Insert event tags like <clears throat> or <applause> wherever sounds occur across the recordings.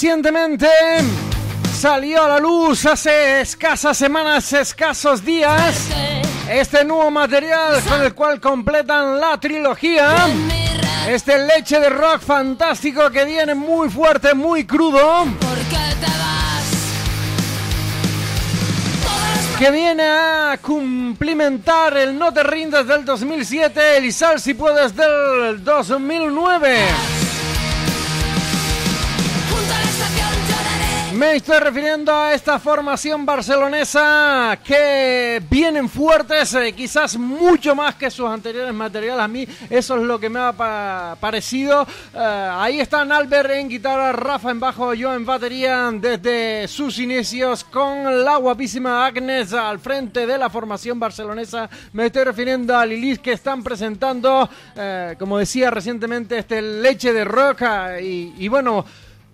recientemente salió a la luz hace escasas semanas, escasos días, este nuevo material con el cual completan la trilogía. Este leche de rock fantástico que viene muy fuerte, muy crudo. Que viene a cumplimentar el No te rindas del 2007, el Sal si puedes del 2009. Me estoy refiriendo a esta formación barcelonesa que vienen fuertes, eh, quizás mucho más que sus anteriores materiales. A mí eso es lo que me ha parecido. Eh, ahí están Albert en guitarra, Rafa en bajo, yo en batería desde sus inicios con la guapísima Agnes al frente de la formación barcelonesa. Me estoy refiriendo a Lilith que están presentando, eh, como decía recientemente, este leche de roca y bueno...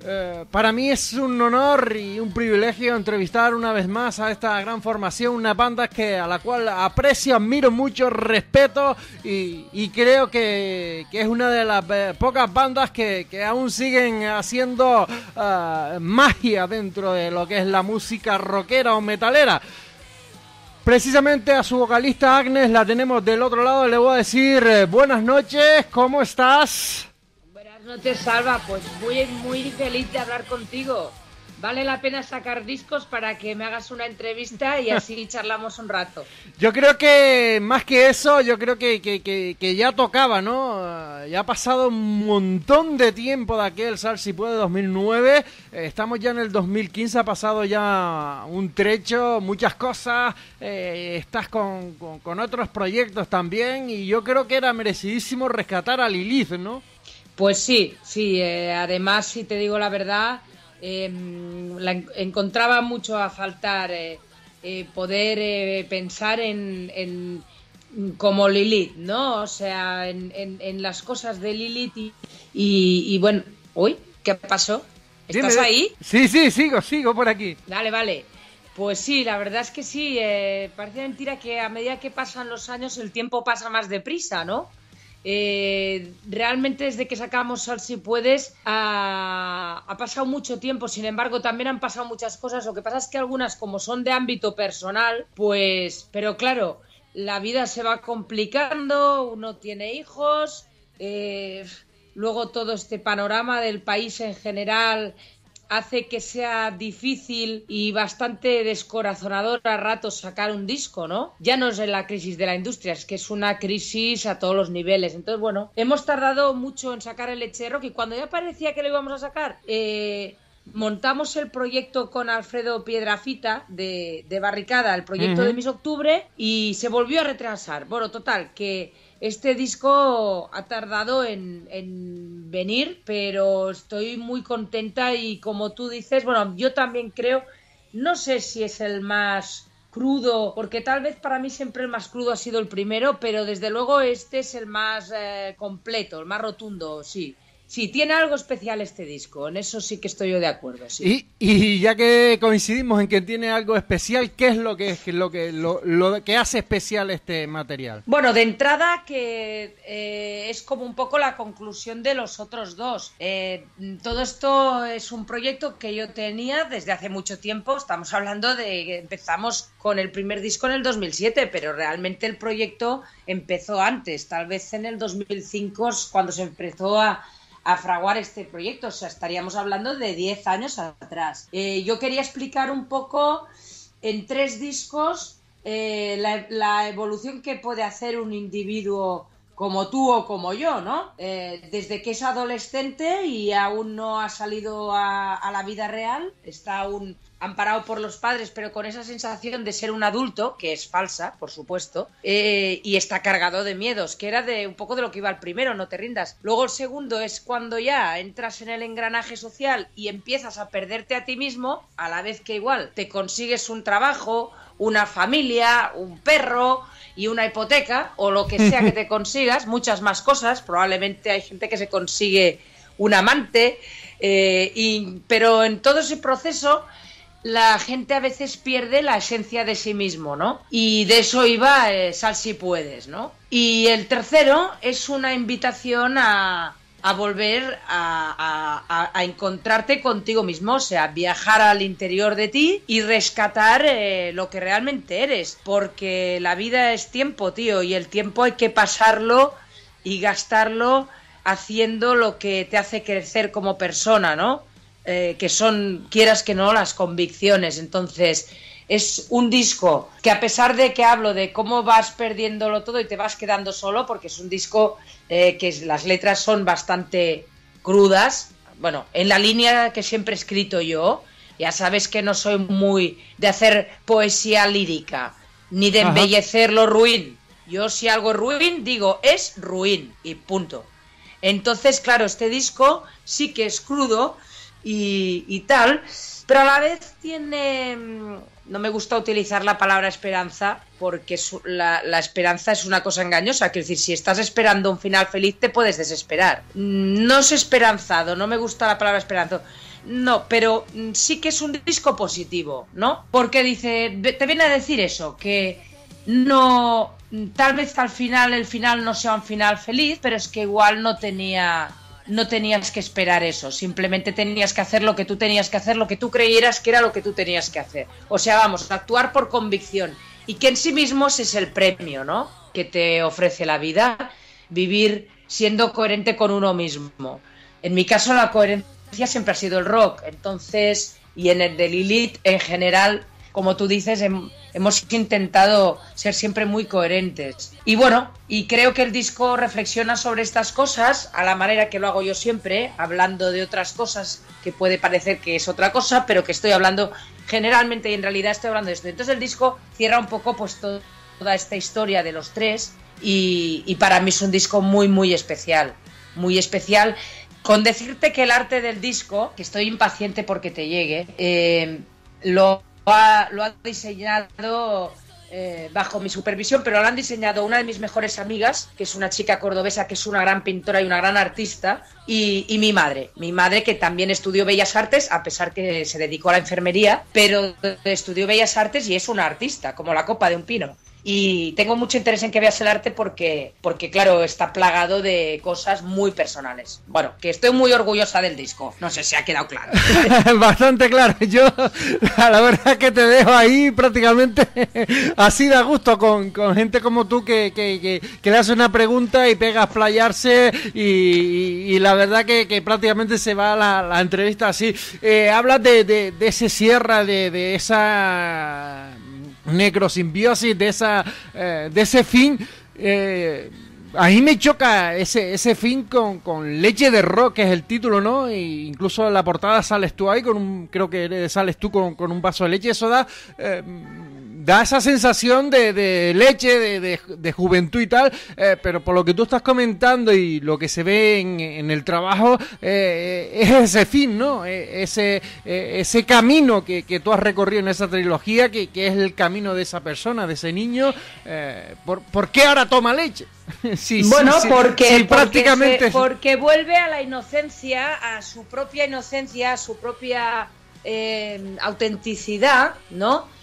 Eh, para mí es un honor y un privilegio entrevistar una vez más a esta gran formación, una banda que, a la cual aprecio, admiro mucho, respeto y, creo que, es una de las eh, pocas bandas que, aún siguen haciendo eh, magia dentro de lo que es la música rockera o metalera. Precisamente a su vocalista Agnes la tenemos del otro lado, le voy a decir buenas noches, ¿cómo estás? No te Salva. Pues muy, muy feliz de hablar contigo. Vale la pena sacar discos para que me hagas una entrevista y así <laughs> charlamos un rato. Yo creo que más que eso, yo creo que, ya tocaba, ¿no? Ya ha pasado un montón de tiempo de aquel Sal si puede 2009. Estamos ya en el 2015, ha pasado ya un trecho, muchas cosas. Eh, estás con, con otros proyectos también y yo creo que era merecidísimo rescatar a Lilith, ¿no? Pues sí, sí. Eh, además, si te digo la verdad, em, la encontraba mucho a faltar eh, eh, poder pensar en, mm, como Lilith, ¿no? O sea, en, las cosas de Lilith y, bueno, hoy ¿qué pasó? ¿Estás ahí? Sí, sí, sigo, sigo por aquí. Dale, vale. Pues sí, la verdad es que sí. parece mentira que a medida que pasan los años el tiempo pasa más deprisa, ¿no? Eh, realmente desde que sacamos Sal si puedes ha, pasado mucho tiempo, sin embargo también han pasado muchas cosas, lo que pasa es que algunas como son de ámbito personal, pues, pero claro, la vida se va complicando, uno tiene hijos, eh, luego todo este panorama del país en general hace que sea difícil y bastante descorazonador a ratos sacar un disco, ¿no? Ya no es la crisis de la industria, es que es una crisis a todos los niveles. Entonces, bueno, hemos tardado mucho en sacar el lechero que cuando ya parecía que lo íbamos a sacar, eh, montamos el proyecto con Alfredo Piedrafita de, Barricada, el proyecto de Mis Octubre, y se volvió a retrasar. Bueno, total, que este disco ha tardado en, venir, pero estoy muy contenta y como tú dices, bueno, yo también creo, no sé si es el más crudo, porque tal vez para mí siempre el más crudo ha sido el primero, pero desde luego este es el más eh, completo, el más rotundo, sí. Sí, tiene algo especial este disco, en eso sí que estoy yo de acuerdo. Sí. Y, ya que coincidimos en que tiene algo especial, ¿qué es lo que es lo que lo, que hace especial este material? Bueno, de entrada que eh, es como un poco la conclusión de los otros dos. Eh, todo esto es un proyecto que yo tenía desde hace mucho tiempo. Estamos hablando de que empezamos con el primer disco en el 2007, pero realmente el proyecto empezó antes, tal vez en el 2005 cuando se empezó a a fraguar este proyecto. O sea, estaríamos hablando de 10 años atrás. Eh, yo quería explicar un poco en tres discos eh, la, evolución que puede hacer un individuo como tú o como yo, ¿no? Eh, desde que es adolescente y aún no ha salido a, a la vida real, está aún amparado por los padres, pero con esa sensación de ser un adulto, que es falsa, por supuesto, eh, y está cargado de miedos, que era de un poco de lo que iba el primero, no te rindas. Luego el segundo es cuando ya entras en el engranaje social y empiezas a perderte a ti mismo, a la vez que igual te consigues un trabajo, una familia, un perro, y una hipoteca o lo que sea que te <laughs> consigas, muchas más cosas. Probablemente hay gente que se consigue un amante, eh, pero en todo ese proceso la gente a veces pierde la esencia de sí mismo, ¿no? Y de eso iba eh, Sal si puedes, ¿no? Y el tercero es una invitación a, volver a, encontrarte contigo mismo, o sea, viajar al interior de ti y rescatar eh, lo que realmente eres, porque la vida es tiempo, tío, y el tiempo hay que pasarlo y gastarlo haciendo lo que te hace crecer como persona, ¿no? Eh, que son, quieras que no, las convicciones. Entonces, es un disco que a pesar de que hablo de cómo vas perdiéndolo todo y te vas quedando solo, porque es un disco eh, que las letras son bastante crudas, bueno, en la línea que siempre he escrito yo, ya sabes que no soy muy de hacer poesía lírica, ni de embellecer lo ruin. Yo si algo ruin, digo, es ruin y punto. Entonces, claro, este disco sí que es crudo, y, tal, pero a la vez tiene, mm, no me gusta utilizar la palabra esperanza, porque la, esperanza es una cosa engañosa. Quiero decir, si estás esperando un final feliz, te puedes desesperar. Mm, no es esperanzado, no me gusta la palabra esperanza No, pero mm, sí que es un disco positivo, ¿no? Porque dice, te viene a decir eso, que no, tal vez al final el final no sea un final feliz, pero es que igual no tenía no tenías que esperar eso, simplemente tenías que hacer lo que tú tenías que hacer, lo que tú creyeras que era lo que tú tenías que hacer. O sea, vamos, actuar por convicción y que en sí mismos es el premio, ¿no? Que te ofrece la vida, vivir siendo coherente con uno mismo. En mi caso la coherencia siempre ha sido el rock, entonces, y en el de Lilith en general como tú dices, hemos intentado ser siempre muy coherentes. Y bueno, y creo que el disco reflexiona sobre estas cosas a la manera que lo hago yo siempre, hablando de otras cosas que puede parecer que es otra cosa, pero que estoy hablando generalmente y en realidad estoy hablando de esto. Entonces el disco cierra un poco pues toda esta historia de los tres y, para mí es un disco muy, muy especial. Muy especial con decirte que el arte del disco, que estoy impaciente porque te llegue, eh, lo lo han diseñado eh, bajo mi supervisión, pero lo han diseñado una de mis mejores amigas, que es una chica cordobesa que es una gran pintora y una gran artista, y, y mi madre. Mi madre que también estudió Bellas Artes, a pesar que se dedicó a la enfermería, pero estudió Bellas Artes y es una artista, como la copa de un pino. Y tengo mucho interés en que veas el arte porque, porque claro, está plagado de cosas muy personales. Bueno, que estoy muy orgullosa del disco. No sé si ha quedado claro. <laughs> Bastante claro. Yo, la verdad que te dejo ahí prácticamente así da gusto con, gente como tú que, que, le haces una pregunta y pegas playarse y, la verdad que, prácticamente se va la, entrevista así. Eh, hablas de, ese cierre, de esa necrosimbiosis, de, esa, eh, de ese fin. Eh, a me choca ese, ese fin con, con, Leche de Rock, que es el título, ¿no? E incluso la portada sales tú ahí, con un, creo que sales tú con, con un vaso de leche. Eso da eh, da esa sensación de, leche, de, juventud y tal, eh, pero por lo que tú estás comentando y lo que se ve en, el trabajo, eh, eh, es ese fin, ¿no? E, e, ese, camino que, tú has recorrido en esa trilogía, que, es el camino de esa persona, de ese niño, ¿por, qué ahora toma leche? <laughs> sí, bueno, porque, prácticamente... porque vuelve a la inocencia, a su propia inocencia, a su propia autenticidad, ¿no?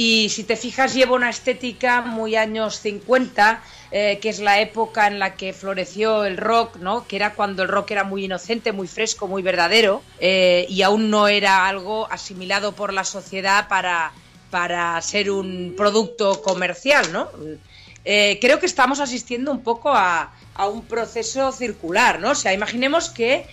Y si te fijas, llevo una estética muy años 50, eh, que es la época en la que floreció el rock, ¿no? que era cuando el rock era muy inocente, muy fresco, muy verdadero, eh, y aún no era algo asimilado por la sociedad para, para ser un producto comercial. ¿no? Eh, creo que estamos asistiendo un poco a, a, un proceso circular. ¿no? O sea, imaginemos que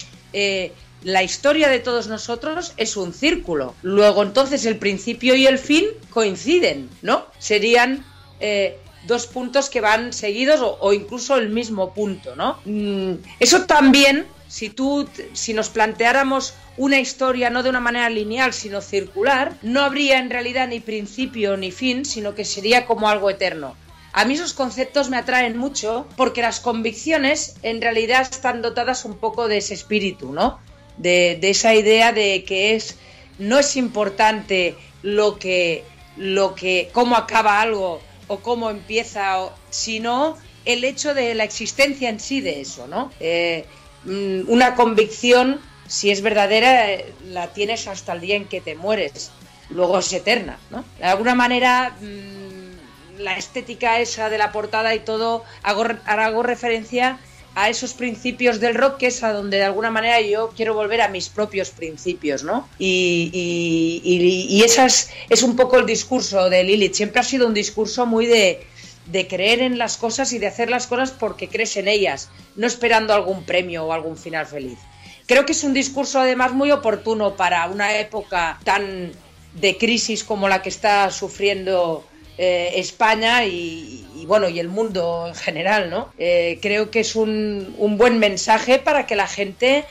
la historia de todos nosotros es un círculo. Luego entonces el principio y el fin coinciden, ¿no? Serían eh, dos puntos que van seguidos o, incluso el mismo punto, ¿no? Mm, eso también, si tú, si nos planteáramos una historia no de una manera lineal, sino circular, no habría en realidad ni principio ni fin, sino que sería como algo eterno. A mí esos conceptos me atraen mucho porque las convicciones en realidad están dotadas un poco de ese espíritu, ¿no? de, esa idea de que es no es importante lo que, lo que, cómo acaba algo o cómo empieza, sino el hecho de la existencia en sí de eso, ¿no? Eh, mm, una convicción, si es verdadera, eh, la tienes hasta el día en que te mueres, luego es eterna, ¿no? De alguna manera, mm, la estética esa de la portada y todo, hago, hago referencia a esos principios del rock, que es a donde de alguna manera yo quiero volver a mis propios principios, ¿no? Y, ese es, un poco el discurso de Lilith. Siempre ha sido un discurso muy de, de creer en las cosas y de hacer las cosas porque crees en ellas, no esperando algún premio o algún final feliz. Creo que es un discurso además muy oportuno para una época tan de crisis como la que está sufriendo eh, España y, bueno, y el mundo en general, ¿no? Eh, creo que es un, buen mensaje para que la gente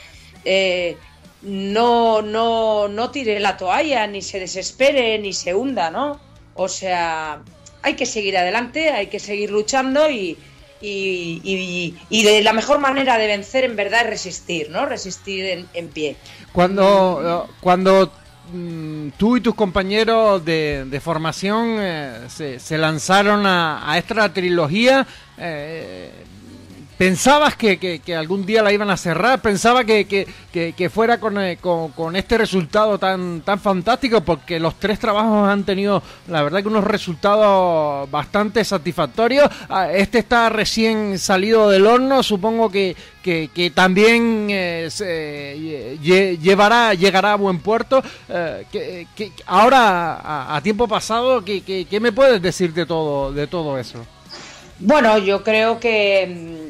eh, no, no, no tire la toalla, ni se desespere, ni se hunda, ¿no? O sea, hay que seguir adelante, hay que seguir luchando y, de la mejor manera de vencer en verdad es resistir, ¿no? Resistir en, en pie. Cuando, cuando Mm, tú y tus compañeros de, formación eh, se, lanzaron a, esta trilogía. Eh, ¿Pensabas que, que, algún día la iban a cerrar? ¿Pensaba que, que fuera con, eh, con, con, este resultado tan, tan fantástico? Porque los tres trabajos han tenido, la verdad, que unos resultados bastante satisfactorios. Ah, este está recién salido del horno, supongo que, que, también eh, eh, llevará, llegará a buen puerto. que, ahora, a, tiempo pasado, ¿qué, qué, me puedes decir de todo, de todo eso? Bueno, yo creo que mm,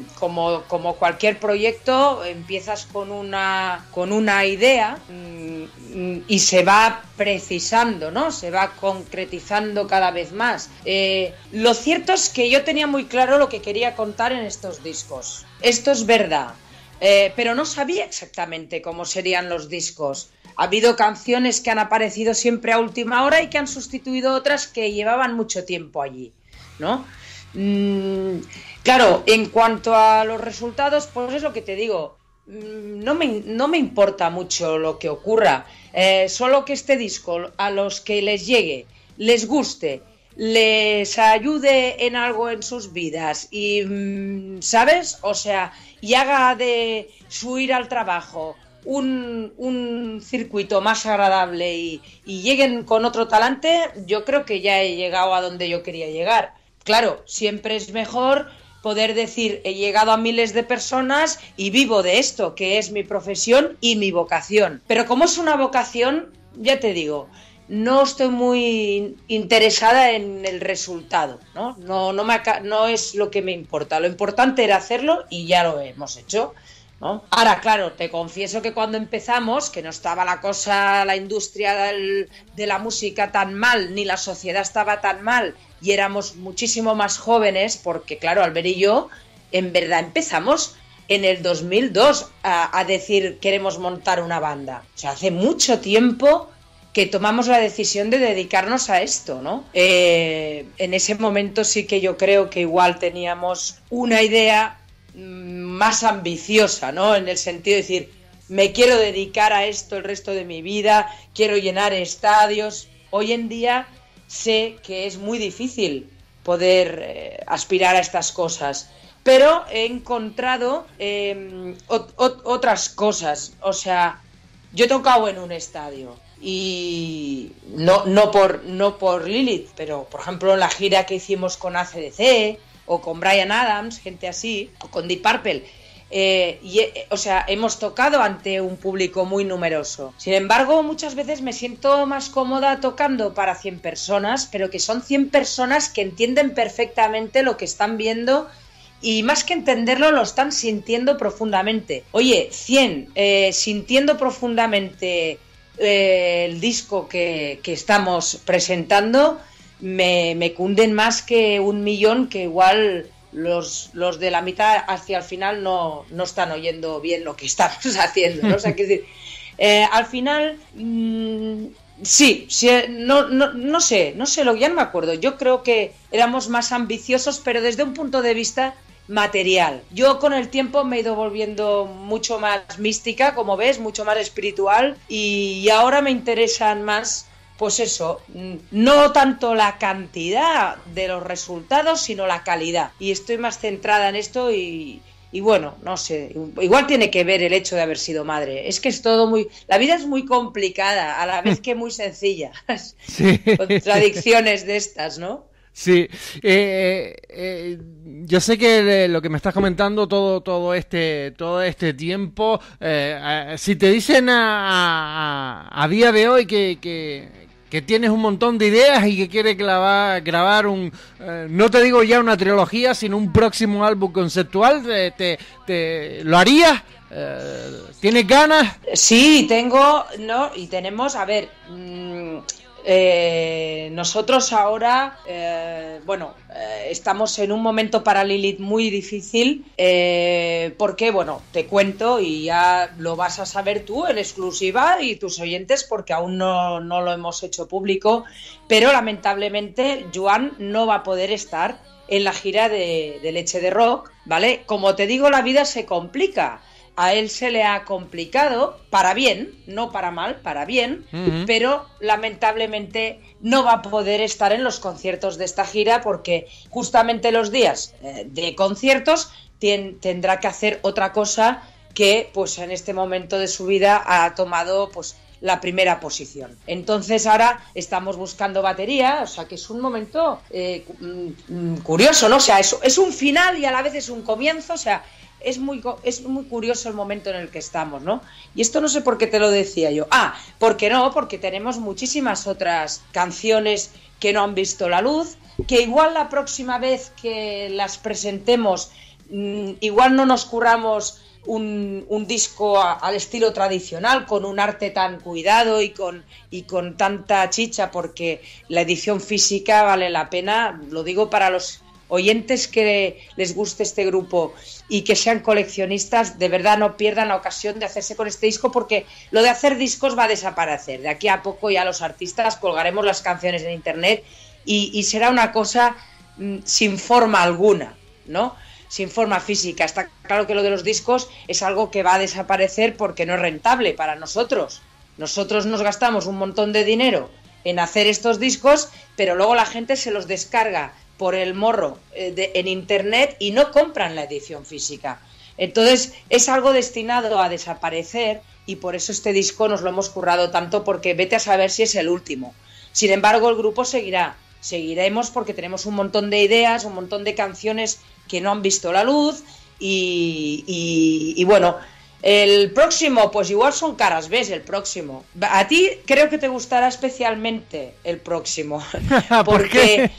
como, cualquier proyecto, empiezas con una, con una idea mm, mm, y se va precisando, ¿no? Se va concretizando cada vez más. Eh, lo cierto es que yo tenía muy claro lo que quería contar en estos discos. Esto es verdad. Eh, pero no sabía exactamente cómo serían los discos. Ha habido canciones que han aparecido siempre a última hora y que han sustituido otras que llevaban mucho tiempo allí, ¿no? Mm, Claro, en cuanto a los resultados, pues es lo que te digo. Mm, no me, no me importa mucho lo que ocurra, eh, solo que este disco a los que les llegue, les guste, les ayude en algo en sus vidas y, mm, ¿sabes? O sea, y haga de su ir al trabajo un, un circuito más agradable y, y lleguen con otro talante, yo creo que ya he llegado a donde yo quería llegar. Claro, siempre es mejor poder decir, he llegado a miles de personas y vivo de esto, que es mi profesión y mi vocación. Pero como es una vocación, ya te digo, no estoy muy interesada en el resultado, ¿no? No, no, es lo que me importa. Lo importante era hacerlo y ya lo hemos hecho. Ahora, claro, te confieso que cuando empezamos, que no estaba la cosa, la industria de la música tan mal, ni la sociedad estaba tan mal, y éramos muchísimo más jóvenes, porque claro, Albert y yo en verdad empezamos en el 2002 a, a, decir queremos montar una banda. O sea, hace mucho tiempo que tomamos la decisión de dedicarnos a esto, ¿no? Eh, en ese momento sí que yo creo que igual teníamos una idea mm, más ambiciosa, ¿no? En el sentido de decir, me quiero dedicar a esto el resto de mi vida, quiero llenar estadios. Hoy en día sé que es muy difícil poder eh, aspirar a estas cosas, pero he encontrado em, otras cosas. O sea, yo he tocado en un estadio y no, no, por, no por Lilith, pero por ejemplo en la gira que hicimos con ACDC o con Brian Adams, gente así, o con Deep Purple eh, y, eh, o sea, hemos tocado ante un público muy numeroso. Sin embargo, muchas veces me siento más cómoda tocando para 100 personas, pero que son 100 personas que entienden perfectamente lo que están viendo y más que entenderlo, lo están sintiendo profundamente. Oye, 100, eh, sintiendo profundamente el disco que, estamos presentando, me, cunden más que un millón que igual los, de la mitad hacia el final no, están oyendo bien lo que estamos <laughs> haciendo. Eh, al final, mm, sí, sí no, sé, no sé, lo, ya no me acuerdo. Yo creo que éramos más ambiciosos, pero desde un punto de vista material. Yo con el tiempo me he ido volviendo mucho más mística, como ves, mucho más espiritual y ahora me interesan más pues eso, mm, no tanto la cantidad de los resultados, sino la calidad. Y estoy más centrada en esto y, bueno, no sé, igual tiene que ver el hecho de haber sido madre. Es que es todo muy. La vida es muy complicada, a la vez que muy sencilla. <laughs> Sí. Contradicciones de estas, ¿no? Sí, eh, eh, eh, yo sé que lo que me estás comentando todo todo este todo este tiempo, si te dicen a, día de hoy que que tienes un montón de ideas y que quieres clavar, grabar un, eh, no te digo ya una trilogía, sino un próximo álbum conceptual, eh, te, ¿lo harías? Eh, ¿Tienes ganas? Sí, tengo, no, y tenemos, a ver, mm, eh, nosotros ahora, eh, bueno, eh, estamos en un momento para Lilith muy difícil, porque, bueno, te cuento y ya lo vas a saber tú en exclusiva y tus oyentes, porque aún no, lo hemos hecho público, pero lamentablemente Juan no va a poder estar en la gira de Leche de Rock, ¿vale? Como te digo, la vida se complica a él se le ha complicado, para bien, no para mal, para bien, pero lamentablemente no va a poder estar en los conciertos de esta gira porque justamente los días eh, de conciertos tendrá que hacer otra cosa que pues en este momento de su vida ha tomado pues la primera posición. Entonces ahora estamos buscando batería, o sea que es un momento eh, mm, mm, curioso, ¿no? O sea, eso es un final y a la vez es un comienzo, o sea, es muy, es muy curioso el momento en el que estamos, ¿no? Y esto no sé por qué te lo decía yo. Ah, porque no, porque tenemos muchísimas otras canciones que no han visto la luz, que igual la próxima vez que las presentemos, mm, igual no nos curramos un, disco al estilo tradicional, con un arte tan cuidado y con, y con tanta chicha, porque la edición física vale la pena, lo digo para los oyentes que les guste este grupo y que sean coleccionistas, de verdad no pierdan la ocasión de hacerse con este disco porque lo de hacer discos va a desaparecer. De aquí a poco ya los artistas colgaremos las canciones en internet y, será una cosa mm, sin forma alguna, ¿no? Sin forma física. Está claro que lo de los discos es algo que va a desaparecer porque no es rentable para nosotros. Nosotros nos gastamos un montón de dinero en hacer estos discos, pero luego la gente se los descarga por el morro eh, en Internet y no compran la edición física. Entonces es algo destinado a desaparecer y por eso este disco nos lo hemos currado tanto porque vete a saber si es el último. Sin embargo, el grupo seguirá, seguiremos porque tenemos un montón de ideas, un montón de canciones que no han visto la luz y bueno, el próximo, pues igual son caras, ves el próximo. A ti creo que te gustará especialmente el próximo. <laughs> porque,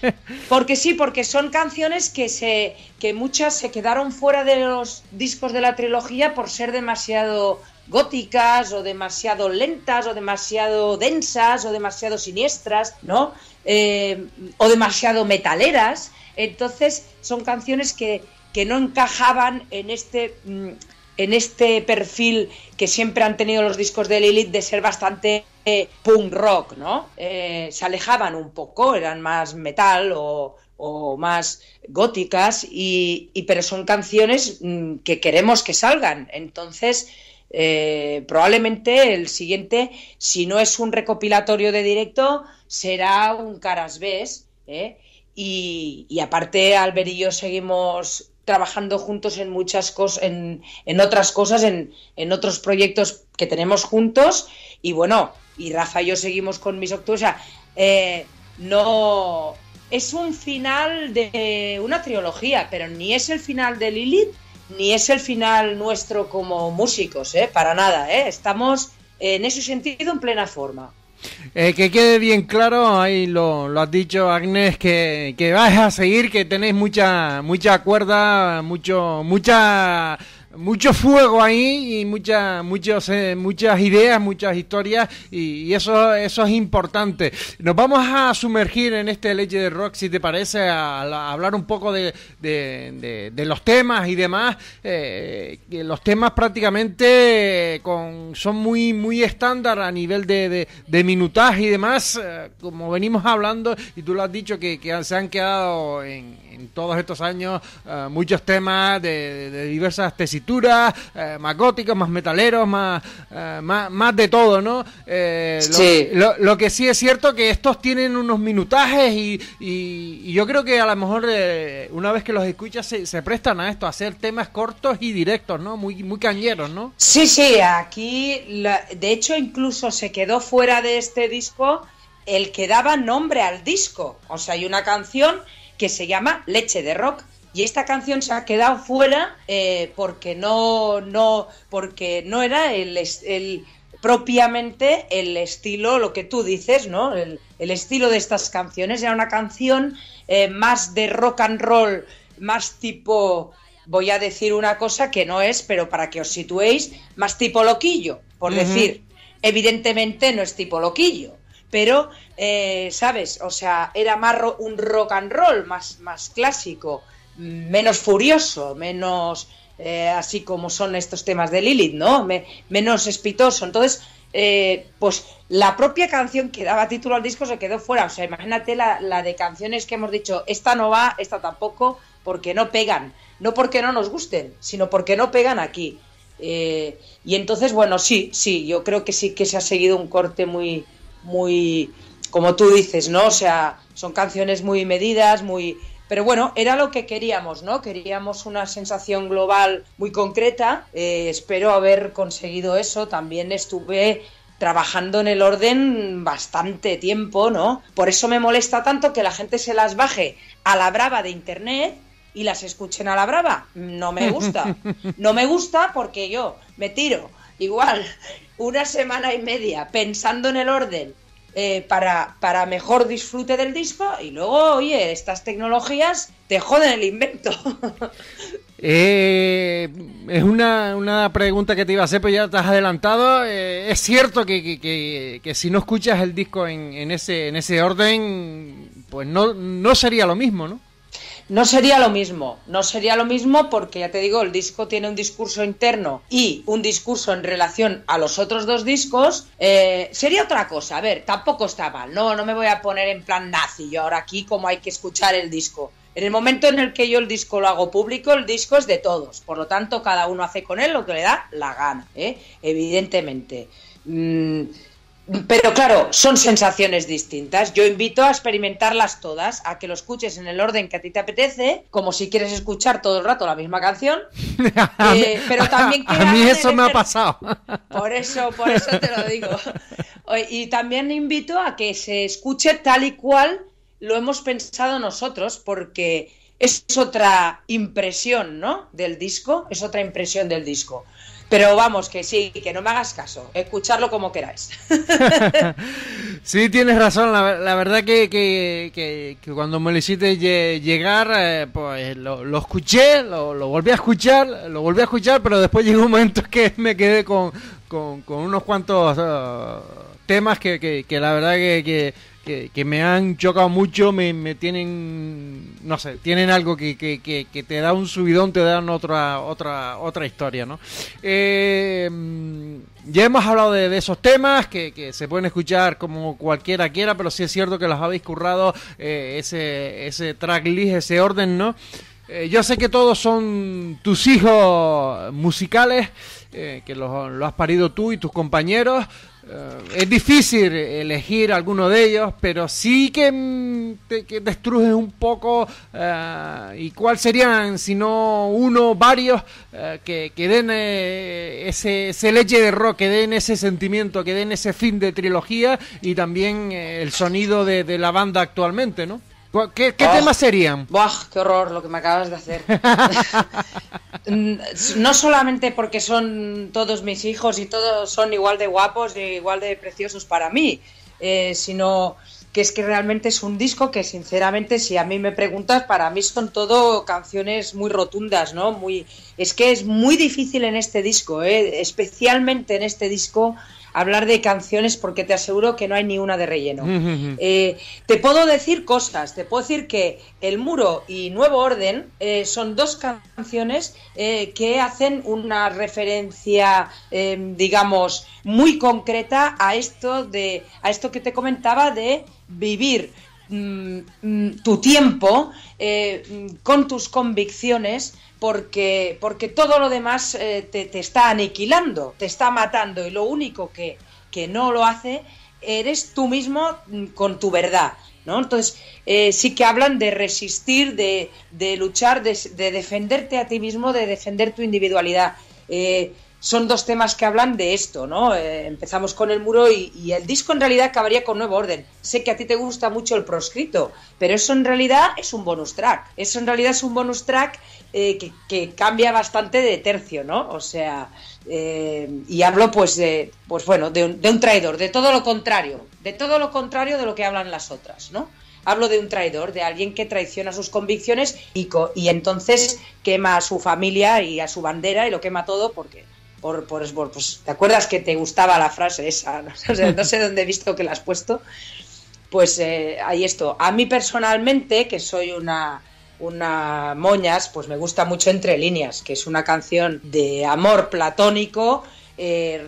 porque sí, porque son canciones que se que muchas se quedaron fuera de los discos de la trilogía por ser demasiado góticas o demasiado lentas o demasiado densas o demasiado siniestras, ¿no? Eh, o demasiado metaleras. Entonces son canciones que, que no encajaban en este mm, en este perfil que siempre han tenido los discos de Lilith de ser bastante eh, punk rock, ¿no? Eh, se alejaban un poco, eran más metal o, más góticas, y, pero son canciones mm, que queremos que salgan. Entonces, eh, probablemente el siguiente, si no es un recopilatorio de directo, será un caras B. Y, y, aparte, Albert y yo seguimos trabajando juntos en muchas cosas, en, otras cosas, en, en, otros proyectos que tenemos juntos. Y bueno, y Rafa y yo seguimos con Mis Octubre. O sea, eh, no. Es un final de una trilogía, pero ni es el final de Lilith, ni es el final nuestro como músicos, ¿eh? Para nada, ¿eh? Estamos en ese sentido en plena forma. Eh, que quede bien claro, ahí lo, lo has dicho Agnes, que, que, vas a seguir, que tenéis mucha, mucha cuerda, mucho, mucha mucho fuego ahí y muchas eh, muchas ideas, muchas historias y, eso eso es importante. Nos vamos a sumergir en este Leche de Rock, si te parece, a, hablar un poco de, de, los temas y demás. Eh, los temas prácticamente eh, con, son muy muy estándar a nivel de, de, minutaje y demás, como venimos hablando y tú lo has dicho que, que se han quedado en, en todos estos años muchos temas de, diversas tesis eh, más góticos, más metaleros, más, eh, más, de todo, ¿no? Eh, sí. lo, que sí es cierto que estos tienen unos minutajes y, y, yo creo que a lo mejor una vez que los escuchas se, prestan a esto, a hacer temas cortos y directos, ¿no? Muy, muy cañeros, ¿no? Sí, sí, aquí, de hecho, incluso se quedó fuera de este disco el que daba nombre al disco. O sea, hay una canción que se llama Leche de Rock y esta canción se ha quedado fuera eh, porque no, no, porque no era el, propiamente el estilo, lo que tú dices, ¿no? El, estilo de estas canciones era una canción eh, más de rock and roll, más tipo, voy a decir una cosa que no es, pero para que os situéis, más tipo loquillo, por decir. Evidentemente no es tipo loquillo, pero, eh, ¿sabes? O sea, era más un rock and roll, más, más clásico menos furioso, menos eh, así como son estos temas de Lilith, ¿no? menos espitoso. Entonces, eh, pues la propia canción que daba título al disco se quedó fuera. O sea, imagínate la, de canciones que hemos dicho, esta no va, esta tampoco, porque no pegan. No porque no nos gusten, sino porque no pegan aquí. Eh, y entonces, bueno, sí, sí, yo creo que sí que se ha seguido un corte muy, muy, como tú dices, ¿no? O sea, son canciones muy medidas, muy, pero bueno, era lo que queríamos, ¿no? Queríamos una sensación global muy concreta. Eh, espero haber conseguido eso. También estuve trabajando en el orden bastante tiempo, ¿no? Por eso me molesta tanto que la gente se las baje a la brava de internet y las escuchen a la brava. No me gusta. <laughs> No me gusta porque yo me tiro igual una semana y media pensando en el orden eh, para, mejor disfrute del disco y luego, oye, estas tecnologías te joden el invento. <laughs> Eh, es una, una, pregunta que te iba a hacer, pero ya te has adelantado. Eh, es cierto que, que, si no escuchas el disco en, en, ese, en ese orden, pues no, no sería lo mismo, ¿no? No sería lo mismo, no sería lo mismo porque ya te digo, el disco tiene un discurso interno y un discurso en relación a los otros dos discos. Eh, sería otra cosa, a ver, tampoco está mal, no, no me voy a poner en plan nazi yo ahora aquí como hay que escuchar el disco. En el momento en el que yo el disco lo hago público, el disco es de todos, por lo tanto cada uno hace con él lo que le da la gana, ¿eh? evidentemente. Mm, pero claro, son sensaciones distintas. Yo invito a experimentarlas todas, a que lo escuches en el orden que a ti te apetece, como si quieres escuchar todo el rato la misma canción. <laughs> a mí eh, <laughs> eso me ha pasado. Por eso, te lo digo. Y también invito a que se escuche tal y cual lo hemos pensado nosotros, porque es otra impresión, ¿no? Del disco, es otra impresión del disco. Pero vamos, que sí, que no me hagas caso, escucharlo como queráis. <laughs> sí, tienes razón, la, verdad que, cuando me lo hiciste llegar, eh, pues lo, escuché, lo, volví a escuchar, lo volví a escuchar, pero después llegó un momento que me quedé con, con, unos cuantos eh, temas que, la verdad que que, me han chocado mucho, me, me tienen, no sé, tienen algo que, que, que, te da un subidón, te dan otra, otra, otra historia, ¿no? Eh, mm, ya hemos hablado de, esos temas que, se pueden escuchar como cualquiera quiera, pero sí es cierto que los habéis currado eh, ese, track tracklist, ese orden, ¿no? Eh, yo sé que todos son tus hijos musicales, que los lo has parido tú y tus compañeros, eh, es difícil elegir alguno de ellos, pero sí que, mm, te, un poco. Eh, ¿Y cuál serían, si no uno, varios, eh, que, den ese, ese, leche de rock, que den ese sentimiento, que den ese fin de trilogía y también el sonido de, de, la banda actualmente, ¿no? ¿Qué, ah. serían? ¡Buah! ¡Qué horror lo que me acabas de hacer! <laughs> no solamente porque son todos mis hijos y todos son igual de guapos y igual de preciosos para mí, eh, sino que es que realmente es un disco que sinceramente si a mí me preguntas para mí son todo canciones muy rotundas no muy es que es muy difícil en este disco eh, especialmente en este disco hablar de canciones porque te aseguro que no hay ni una de relleno. Eh, te puedo decir cosas, te puedo decir que El Muro y Nuevo Orden eh, son dos canciones eh, que hacen una referencia, digamos, muy concreta a esto de, a esto que te comentaba de vivir mm, mm, tu tiempo mm, con tus convicciones porque, porque todo lo demás eh, te, está aniquilando, te está matando y lo único que, no lo hace eres tú mismo mm, con tu verdad. ¿no? Entonces, eh, sí que hablan de resistir, de, luchar, de, de, defenderte a ti mismo, de defender tu individualidad. Eh, son dos temas que hablan de esto, ¿no? Eh, empezamos con el muro y, el disco en realidad acabaría con Nuevo Orden. Sé que a ti te gusta mucho el proscrito, pero eso en realidad es un bonus track. Eso en realidad es un bonus track eh, que, cambia bastante de tercio, ¿no? O sea, eh, y hablo pues de, pues bueno, de un, traidor, de todo lo contrario, de todo lo contrario de lo que hablan las otras, ¿no? hablo de un traidor, de alguien que traiciona sus convicciones y, y entonces quema a su familia y a su bandera y lo quema todo porque por, por, pues, ¿te acuerdas que te gustaba la frase esa? <laughs> No, sé dónde he visto que la has puesto. Pues eh, ahí esto. A mí personalmente, que soy una, moñas, pues me gusta mucho Entre líneas, que es una canción de amor platónico. Eh,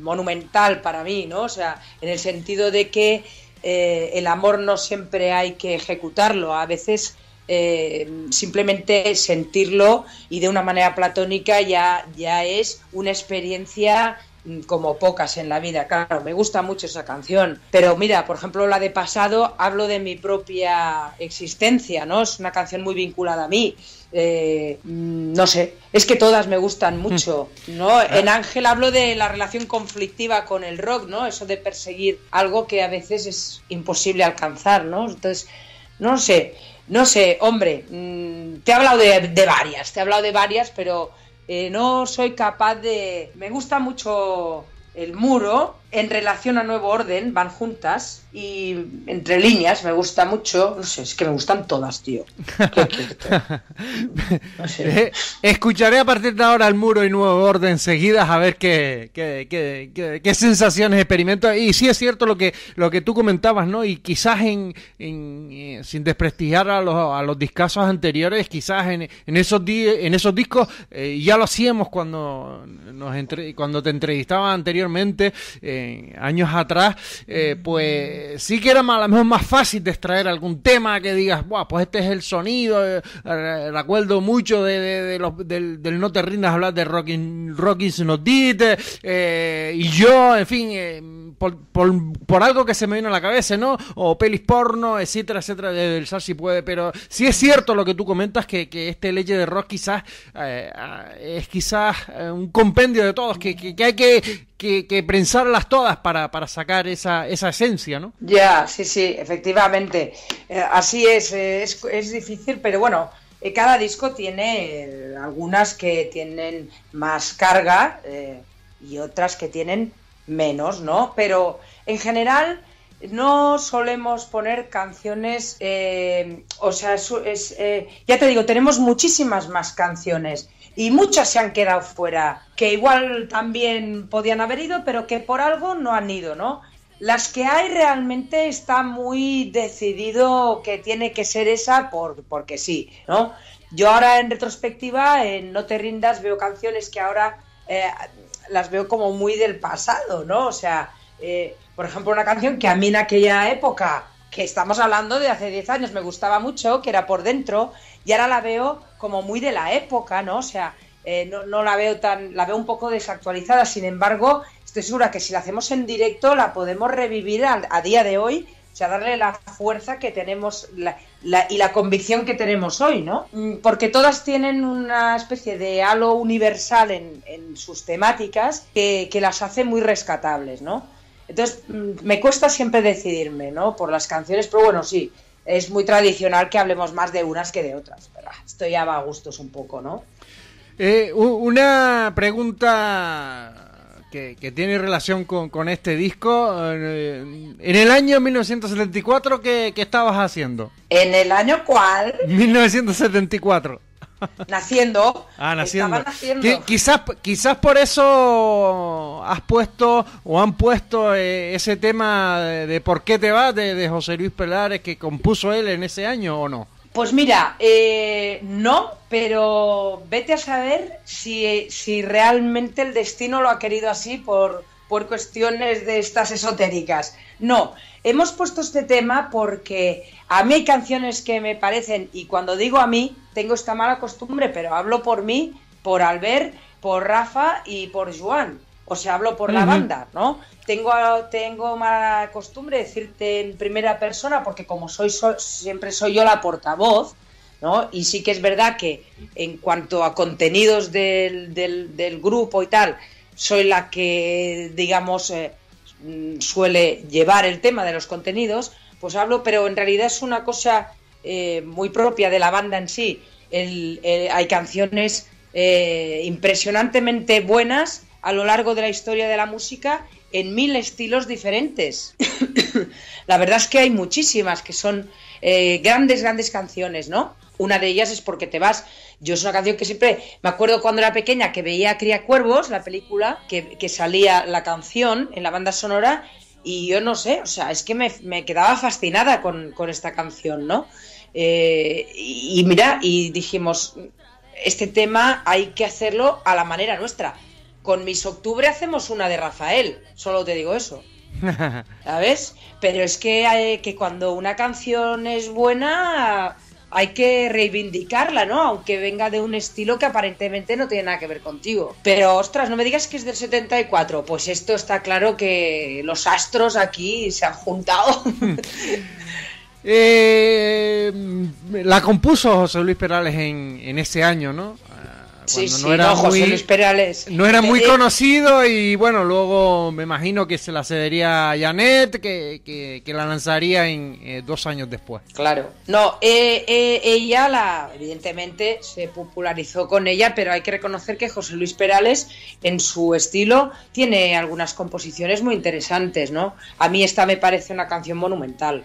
monumental para mí, ¿no? O sea, en el sentido de que eh, el amor no siempre hay que ejecutarlo, a veces eh, simplemente sentirlo y de una manera platónica ya, ya es una experiencia mm, como pocas en la vida. Claro, me gusta mucho esa canción, pero mira, por ejemplo, la de pasado hablo de mi propia existencia, ¿no? Es una canción muy vinculada a mí. Eh, mm, no sé, es que todas me gustan mm. mucho, ¿no? Ah. En Ángel hablo de la relación conflictiva con el rock, ¿no? Eso de perseguir algo que a veces es imposible alcanzar, ¿no? Entonces, no sé, no sé, hombre, mm, te he hablado de, varias, te he hablado de varias, pero eh, no soy capaz de... Me gusta mucho el muro, en relación a Nuevo Orden van juntas y entre líneas me gusta mucho. No sé, es que me gustan todas, tío. <laughs> Eh, escucharé a partir de ahora el muro y Nuevo Orden seguidas a ver qué, qué, qué, sensaciones experimento... Y sí es cierto lo que, lo que tú comentabas, ¿no? Y quizás en, en eh, sin desprestigiar a los, a los discazos anteriores, quizás en, en esos, en esos discos eh, ya lo hacíamos cuando, nos entre cuando te entrevistaba anteriormente años atrás, eh, pues sí que era más, a lo mejor más fácil de extraer algún tema que digas, Buah, pues este es el sonido, eh, eh, recuerdo mucho de, de, los, del, del, No te rindas hablar de Rockin' Rockin' y yo, en fin por, por, algo que se me vino a la cabeza, ¿no? O pelis porno, etcétera, etcétera, del SAR si puede, pero sí es cierto lo que tú comentas, que, que este Ley de Rock quizás eh, ah, es quizás eh, un compendio de todos, que, hay que, que, pensarlas todas para, sacar esa, esa esencia, ¿no? Ya, sí, sí, efectivamente. Eh, así es, es, es difícil, pero bueno cada disco tiene algunas que tienen más carga y otras que tienen menos, ¿no? Pero en general no solemos poner canciones, eh, o sea, es, eh, ya te digo, tenemos muchísimas más canciones y muchas se han quedado fuera, que igual también podían haber ido, pero que por algo no han ido, ¿no? Las que hay realmente está muy decidido que tiene que ser esa por, porque sí, ¿no? Yo ahora en retrospectiva, en eh, No te rindas, veo canciones que ahora las veo como muy del pasado, ¿no? O sea, eh, por ejemplo, una canción que a mí en aquella época, que estamos hablando de hace 10 años, me gustaba mucho, que era por dentro, y ahora la veo como muy de la época, ¿no? O sea, eh, no, la veo tan, la veo un poco desactualizada, sin embargo, estoy segura que si la hacemos en directo la podemos revivir a día de hoy o sea, darle la fuerza que tenemos y la convicción que tenemos hoy, ¿no? Mm, porque todas tienen una especie de halo universal en, sus temáticas que, las hace muy rescatables, ¿no? Entonces, mm, me cuesta siempre decidirme, ¿no? Por las canciones, pero bueno, sí, es muy tradicional que hablemos más de unas que de otras. Estoy esto ya va a gustos un poco, ¿no? Eh, una pregunta que, tiene relación con, este disco. Eh, en el año 1974, ¿qué, estabas haciendo? ¿En el año cuál? 1974. Naciendo. <laughs> Ah, naciendo. naciendo. Quizás, quizás por eso has puesto o han puesto eh, ese tema de, por qué te vas de, de José Luis Pelares que compuso él en ese año o no. Pues mira, eh, no, pero vete a saber si, realmente el destino lo ha querido así por, por cuestiones de estas esotéricas. No, hemos puesto este tema porque a mí hay canciones que me parecen, y cuando digo a mí, tengo esta mala costumbre, pero hablo por mí, por Albert, por Rafa y por Juan. O sea, hablo por la banda, ¿no? Tengo, tengo mala costumbre decirte en primera persona porque como soy siempre soy yo la portavoz, ¿no? Y sí que es verdad que en cuanto a contenidos del, del, grupo y tal, soy la que, digamos, eh, mm, suele llevar el tema de los contenidos, pues hablo, pero en realidad es una cosa eh, muy propia de la banda en sí. Eh, hay canciones impresionantemente buenas a lo largo de la historia de la música en mil estilos diferentes. <coughs> la verdad es que hay muchísimas que son eh, grandes, grandes canciones, ¿no? Una de ellas es Porque te vas. Yo es una canción que siempre me acuerdo cuando era pequeña que veía Cría Cuervos, la película, que, salía la canción en la banda sonora y yo no sé, o sea, es que me, quedaba fascinada con, esta canción, ¿no? Eh, y, y mira, y dijimos, este tema hay que hacerlo a la manera nuestra con mis octubre hacemos una de Rafael, solo te digo eso. <laughs> ¿Sabes? Pero es que, eh, que cuando una canción es buena hay que reivindicarla, ¿no? Aunque venga de un estilo que aparentemente no tiene nada que ver contigo. Pero, ostras, no me digas que es del 74. Pues esto está claro que los astros aquí se han juntado. <laughs> Eh, la compuso José Luis Perales en, en ese año, ¿no? no era muy, conocido y bueno, luego me imagino que se la cedería a Janet, que, que, la lanzaría en eh, dos años después. Claro. No, eh, eh, ella la, evidentemente se popularizó con ella, pero hay que reconocer que José Luis Perales en su estilo tiene algunas composiciones muy interesantes, ¿no? A mí esta me parece una canción monumental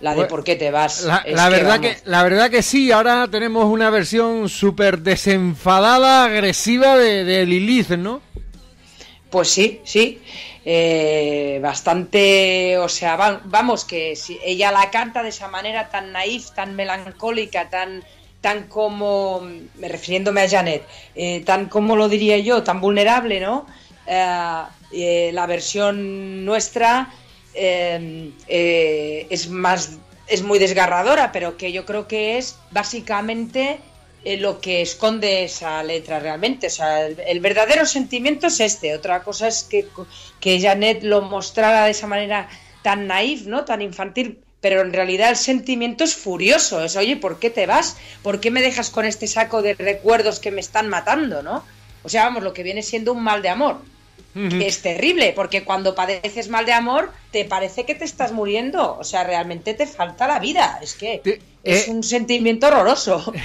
la de por qué te vas. La, verdad que, la verdad que sí, ahora tenemos una versión súper desenfadada, agresiva de, Lilith, ¿no? Pues sí, sí. Eh, bastante, o sea, vamos, que si ella la canta de esa manera tan naif, tan melancólica, tan, tan como, refiriéndome a Janet, eh, tan como lo diría yo, tan vulnerable, ¿no? Eh, la versión nuestra Em, eh, es más es muy desgarradora, pero que yo creo que es básicamente eh, lo que esconde esa letra realmente. O sea, el, verdadero sentimiento es este. Otra cosa es que, Janet lo mostrara de esa manera tan naif, ¿no? Tan infantil, pero en realidad el sentimiento es furioso. Es, oye, ¿por qué te vas? ¿Por qué me dejas con este saco de recuerdos que me están matando, no? O sea, vamos, lo que viene siendo un mal de amor es terrible, porque cuando padeces mal de amor, te parece que te estás muriendo, o sea, realmente te falta la vida, es que es eh, un sentimiento horroroso. <laughs>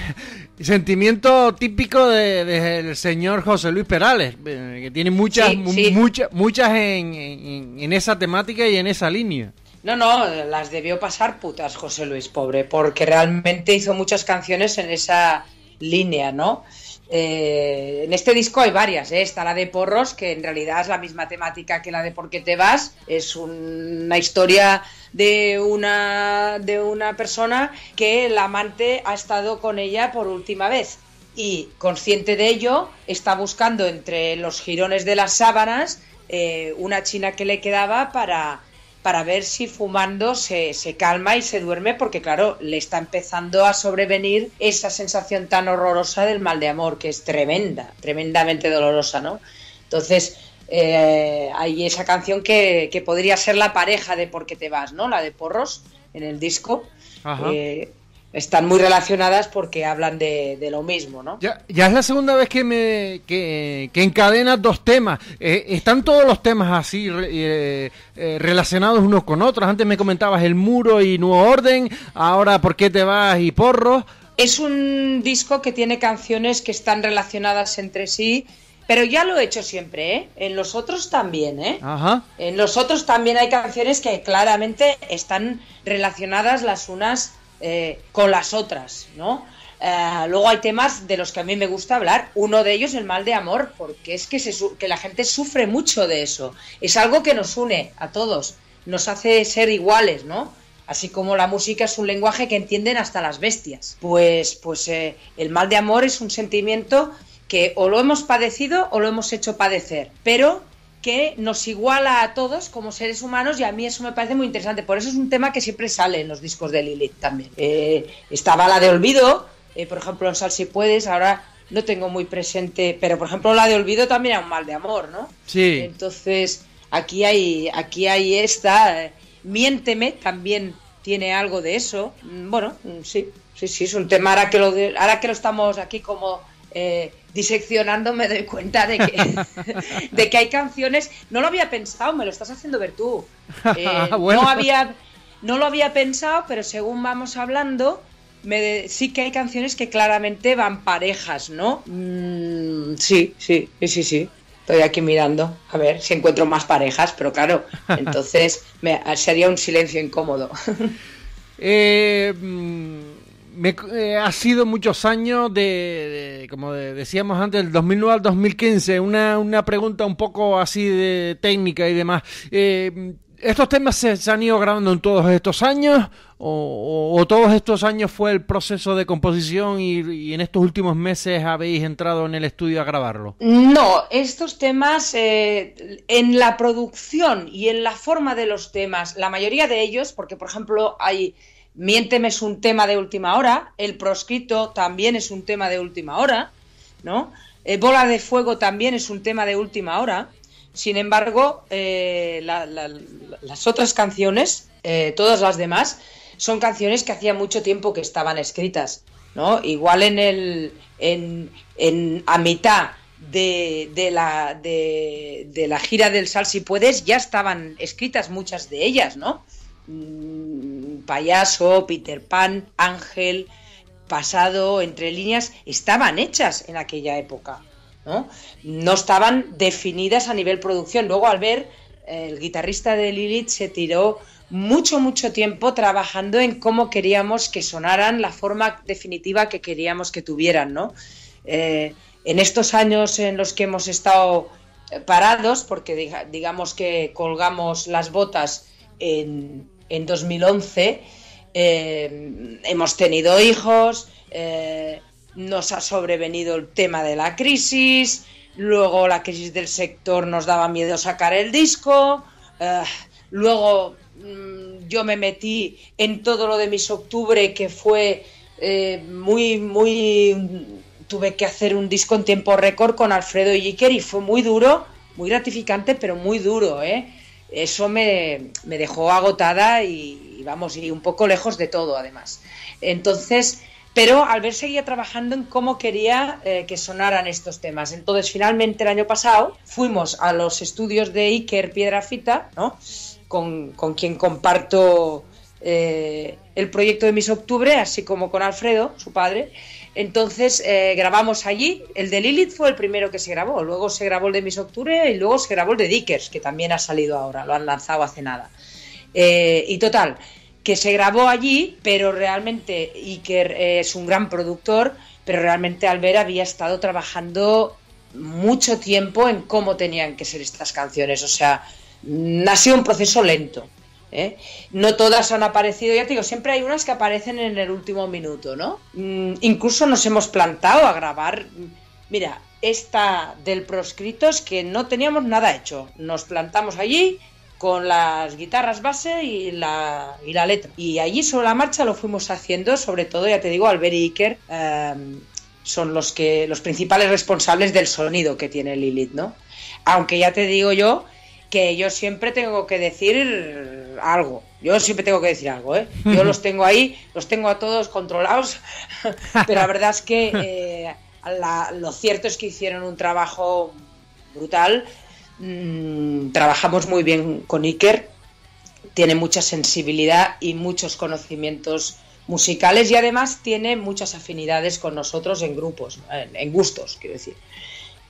Sentimiento típico del de, el señor José Luis Perales, eh, que tiene muchas, muchas, muchas en esa temática y en esa línea. No, no, las debió pasar putas José Luis, pobre, porque realmente hizo muchas canciones en esa línea, ¿no? Eh, en este disco hay varias, ¿eh? está la de Porros, que en realidad es la misma temática que la de Por qué te vas, es una historia de una, de una persona que el amante ha estado con ella por última vez y consciente de ello está buscando entre los jirones de las sábanas eh, una china que le quedaba para para ver si fumando se, se, calma y se duerme, porque claro, le está empezando a sobrevenir esa sensación tan horrorosa del mal de amor, que es tremenda, tremendamente dolorosa, ¿no? Entonces, eh, hay esa canción que, podría ser la pareja de Por qué te vas, ¿no? La de Porros en el disco. Eh, están muy relacionadas porque hablan de, lo mismo, ¿no? Ya, es la segunda vez que me que, encadenas dos temas. Eh, están todos los temas así eh, eh, relacionados unos con otros. Antes me comentabas el muro y nuevo orden. Ahora, ¿por qué te vas y porro? Es un disco que tiene canciones que están relacionadas entre sí. Pero ya lo he hecho siempre, ¿eh? En los otros también, ¿eh? Ajá. En los otros también hay canciones que claramente están relacionadas las unas eh, con las otras, ¿no? Eh, luego hay temas de los que a mí me gusta hablar. Uno de ellos, el mal de amor, porque es que, la gente sufre mucho de eso. Es algo que nos une a todos, nos hace ser iguales, ¿no? Así como la música es un lenguaje que entienden hasta las bestias. Pues, pues eh, el mal de amor es un sentimiento que o lo hemos padecido o lo hemos hecho padecer, pero que nos iguala a todos como seres humanos y a mí eso me parece muy interesante. Por eso es un tema que siempre sale en los discos de Lilith también. Eh, estaba la de olvido, eh, por ejemplo, en Sal si puedes, ahora no tengo muy presente, pero por ejemplo la de olvido también era un mal de amor, ¿no? Sí. Entonces, aquí hay, aquí hay esta, eh, miénteme también tiene algo de eso. Mm, bueno, mm, sí, sí, sí, es un tema ahora que lo, de, ahora que lo estamos aquí como eh, diseccionando me doy cuenta de que, <laughs> de que hay canciones. No lo había pensado, me lo estás haciendo ver tú. <laughs> Eh, no, había, no lo había pensado, pero según vamos hablando, me sí que hay canciones que claramente van parejas, ¿no? Mm, sí, sí, sí, sí. Estoy aquí mirando a ver si encuentro más parejas, pero claro, <laughs> entonces sería un silencio incómodo. eh. Mm, eh, ha sido muchos años de, como decíamos antes, del 2009 al 2015, una, una pregunta un poco así de técnica y demás. Eh, ¿Estos temas se, han ido grabando en todos estos años o, todos estos años fue el proceso de composición y, en estos últimos meses habéis entrado en el estudio a grabarlo? No, estos temas eh, en la producción y en la forma de los temas, la mayoría de ellos, porque por ejemplo hay Miénteme es un tema de última hora, El proscrito también es un tema de última hora, ¿no? Eh, bola de fuego también es un tema de última hora. Sin embargo, eh, las otras canciones, eh, todas las demás, son canciones que hacía mucho tiempo que estaban escritas, ¿no? Igual en el, en, en a mitad de, la, de, de, la gira del Sal si puedes, ya estaban escritas muchas de ellas, ¿no? Mm, payaso, Peter Pan, Ángel, pasado, entre líneas, estaban hechas en aquella época. ¿no? estaban definidas a nivel producción. Luego, al ver, el guitarrista de Lilith se tiró mucho, mucho tiempo trabajando en cómo queríamos que sonaran, la forma definitiva que queríamos que tuvieran, eh, en estos años en los que hemos estado eh, parados, porque digamos que colgamos las botas en, en 2011, eh, hemos tenido hijos, eh, nos ha sobrevenido el tema de la crisis, luego la crisis del sector nos daba miedo sacar el disco, eh, luego mm, yo me metí en todo lo de mis octubre que fue muy, muy... Tuve que hacer un disco en tiempo récord con Alfredo Yicker y fue muy duro, muy gratificante, pero muy duro, ¿eh? eso me, dejó agotada y, vamos, y un poco lejos de todo además. Entonces, pero al ver seguía trabajando en cómo quería eh, que sonaran estos temas. Entonces, finalmente el año pasado fuimos a los estudios de Iker Piedrafita, ¿no? Con, quien comparto eh, el proyecto de Mis Octubre, así como con Alfredo, su padre, entonces eh, grabamos allí. El de Lilith fue el primero que se grabó. Luego se grabó el de Miss Octubre y luego se grabó el de Dickers, que también ha salido ahora, lo han lanzado hace nada. Eh, y total, que se grabó allí, pero realmente Iker es un gran productor, pero realmente Albert había estado trabajando mucho tiempo en cómo tenían que ser estas canciones. O sea, mm, ha sido un proceso lento. ¿eh? No todas han aparecido, ya te digo, siempre hay unas que aparecen en el último minuto, ¿no? Mm, incluso nos hemos plantado a grabar, mm, mira, esta del proscrito Es que no teníamos nada hecho. Nos plantamos allí con las guitarras base y la, la letra. Y allí sobre la marcha lo fuimos haciendo, sobre todo, ya te digo, Albert y Iker. Em, son los que los principales responsables del sonido que tiene Lilith, ¿no? Aunque ya te digo yo que yo siempre tengo que decir algo. Yo siempre tengo que decir algo, ¿eh? Yo los tengo ahí, los tengo a todos controlados, <laughs> pero la verdad es que eh, lo cierto es que hicieron un trabajo brutal. Mm, trabajamos muy bien con Iker, tiene mucha sensibilidad y muchos conocimientos musicales y además tiene muchas afinidades con nosotros en grupos, en, gustos, quiero decir.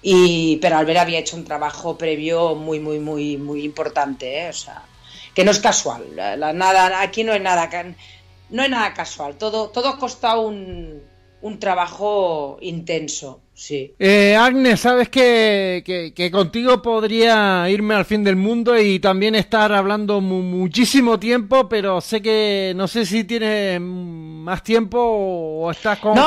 Y pero Albert había hecho un trabajo previo muy, muy, muy, muy importante, ¿eh? o sea, que no es casual. La, nada, aquí no es nada, no es nada casual. Todo, todo ha costado un, un trabajo intenso. Sí. Eh, Agnes, sabes que, que, contigo podría irme al fin del mundo y también estar hablando muchísimo tiempo, pero sé que no sé si tienes más tiempo o estás con,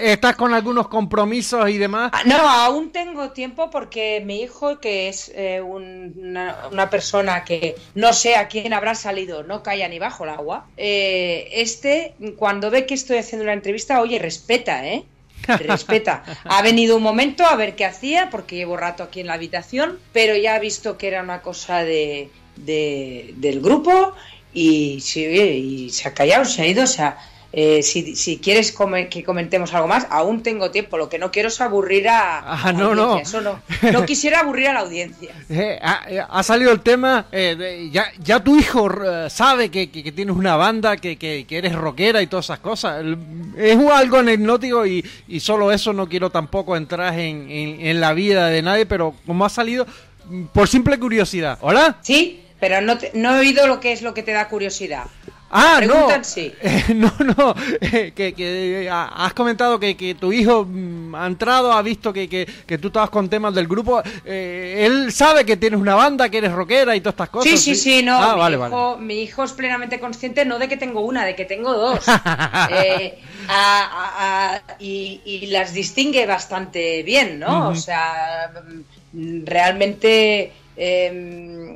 estás con algunos compromisos y demás. Ah, no, aún tengo tiempo porque mi hijo, que es eh, una, persona que no sé a quién habrá salido, no calla ni bajo el agua, eh, este, cuando ve que estoy haciendo una entrevista, oye, respeta, ¿eh? respeta. Ha venido un momento a ver qué hacía, porque llevo rato aquí en la habitación, pero ya ha visto que era una cosa de, del grupo y, y se ha callado, se ha ido, o sea eh, si, quieres que comentemos algo más, aún tengo tiempo. Lo que no quiero es aburrir a. Ah, no, no. Eso no. quisiera aburrir a la audiencia. <laughs> Eh, eh, ha, salido el tema. ya, tu hijo sabe que, tienes una banda, que, que, eres rockera y todas esas cosas. Es algo anecdótico y, y solo eso no quiero tampoco entrar en, la vida de nadie, pero como ha salido, por simple curiosidad. ¿Hola? Sí, pero no, no he oído lo que es lo que te da curiosidad. Ah, no. <laughs> Eh, no, no, eh, que, eh, has comentado que, tu hijo mm, ha entrado, ha visto que, tú estabas con temas del grupo. él sabe que tienes una banda, que eres rockera y todas estas cosas. Sí, sí, sí, no. Ah, mi, hijo, es plenamente consciente, no de que tengo una, de que tengo dos. <laughs> y, las distingue bastante bien, ¿no? O sea, realmente em,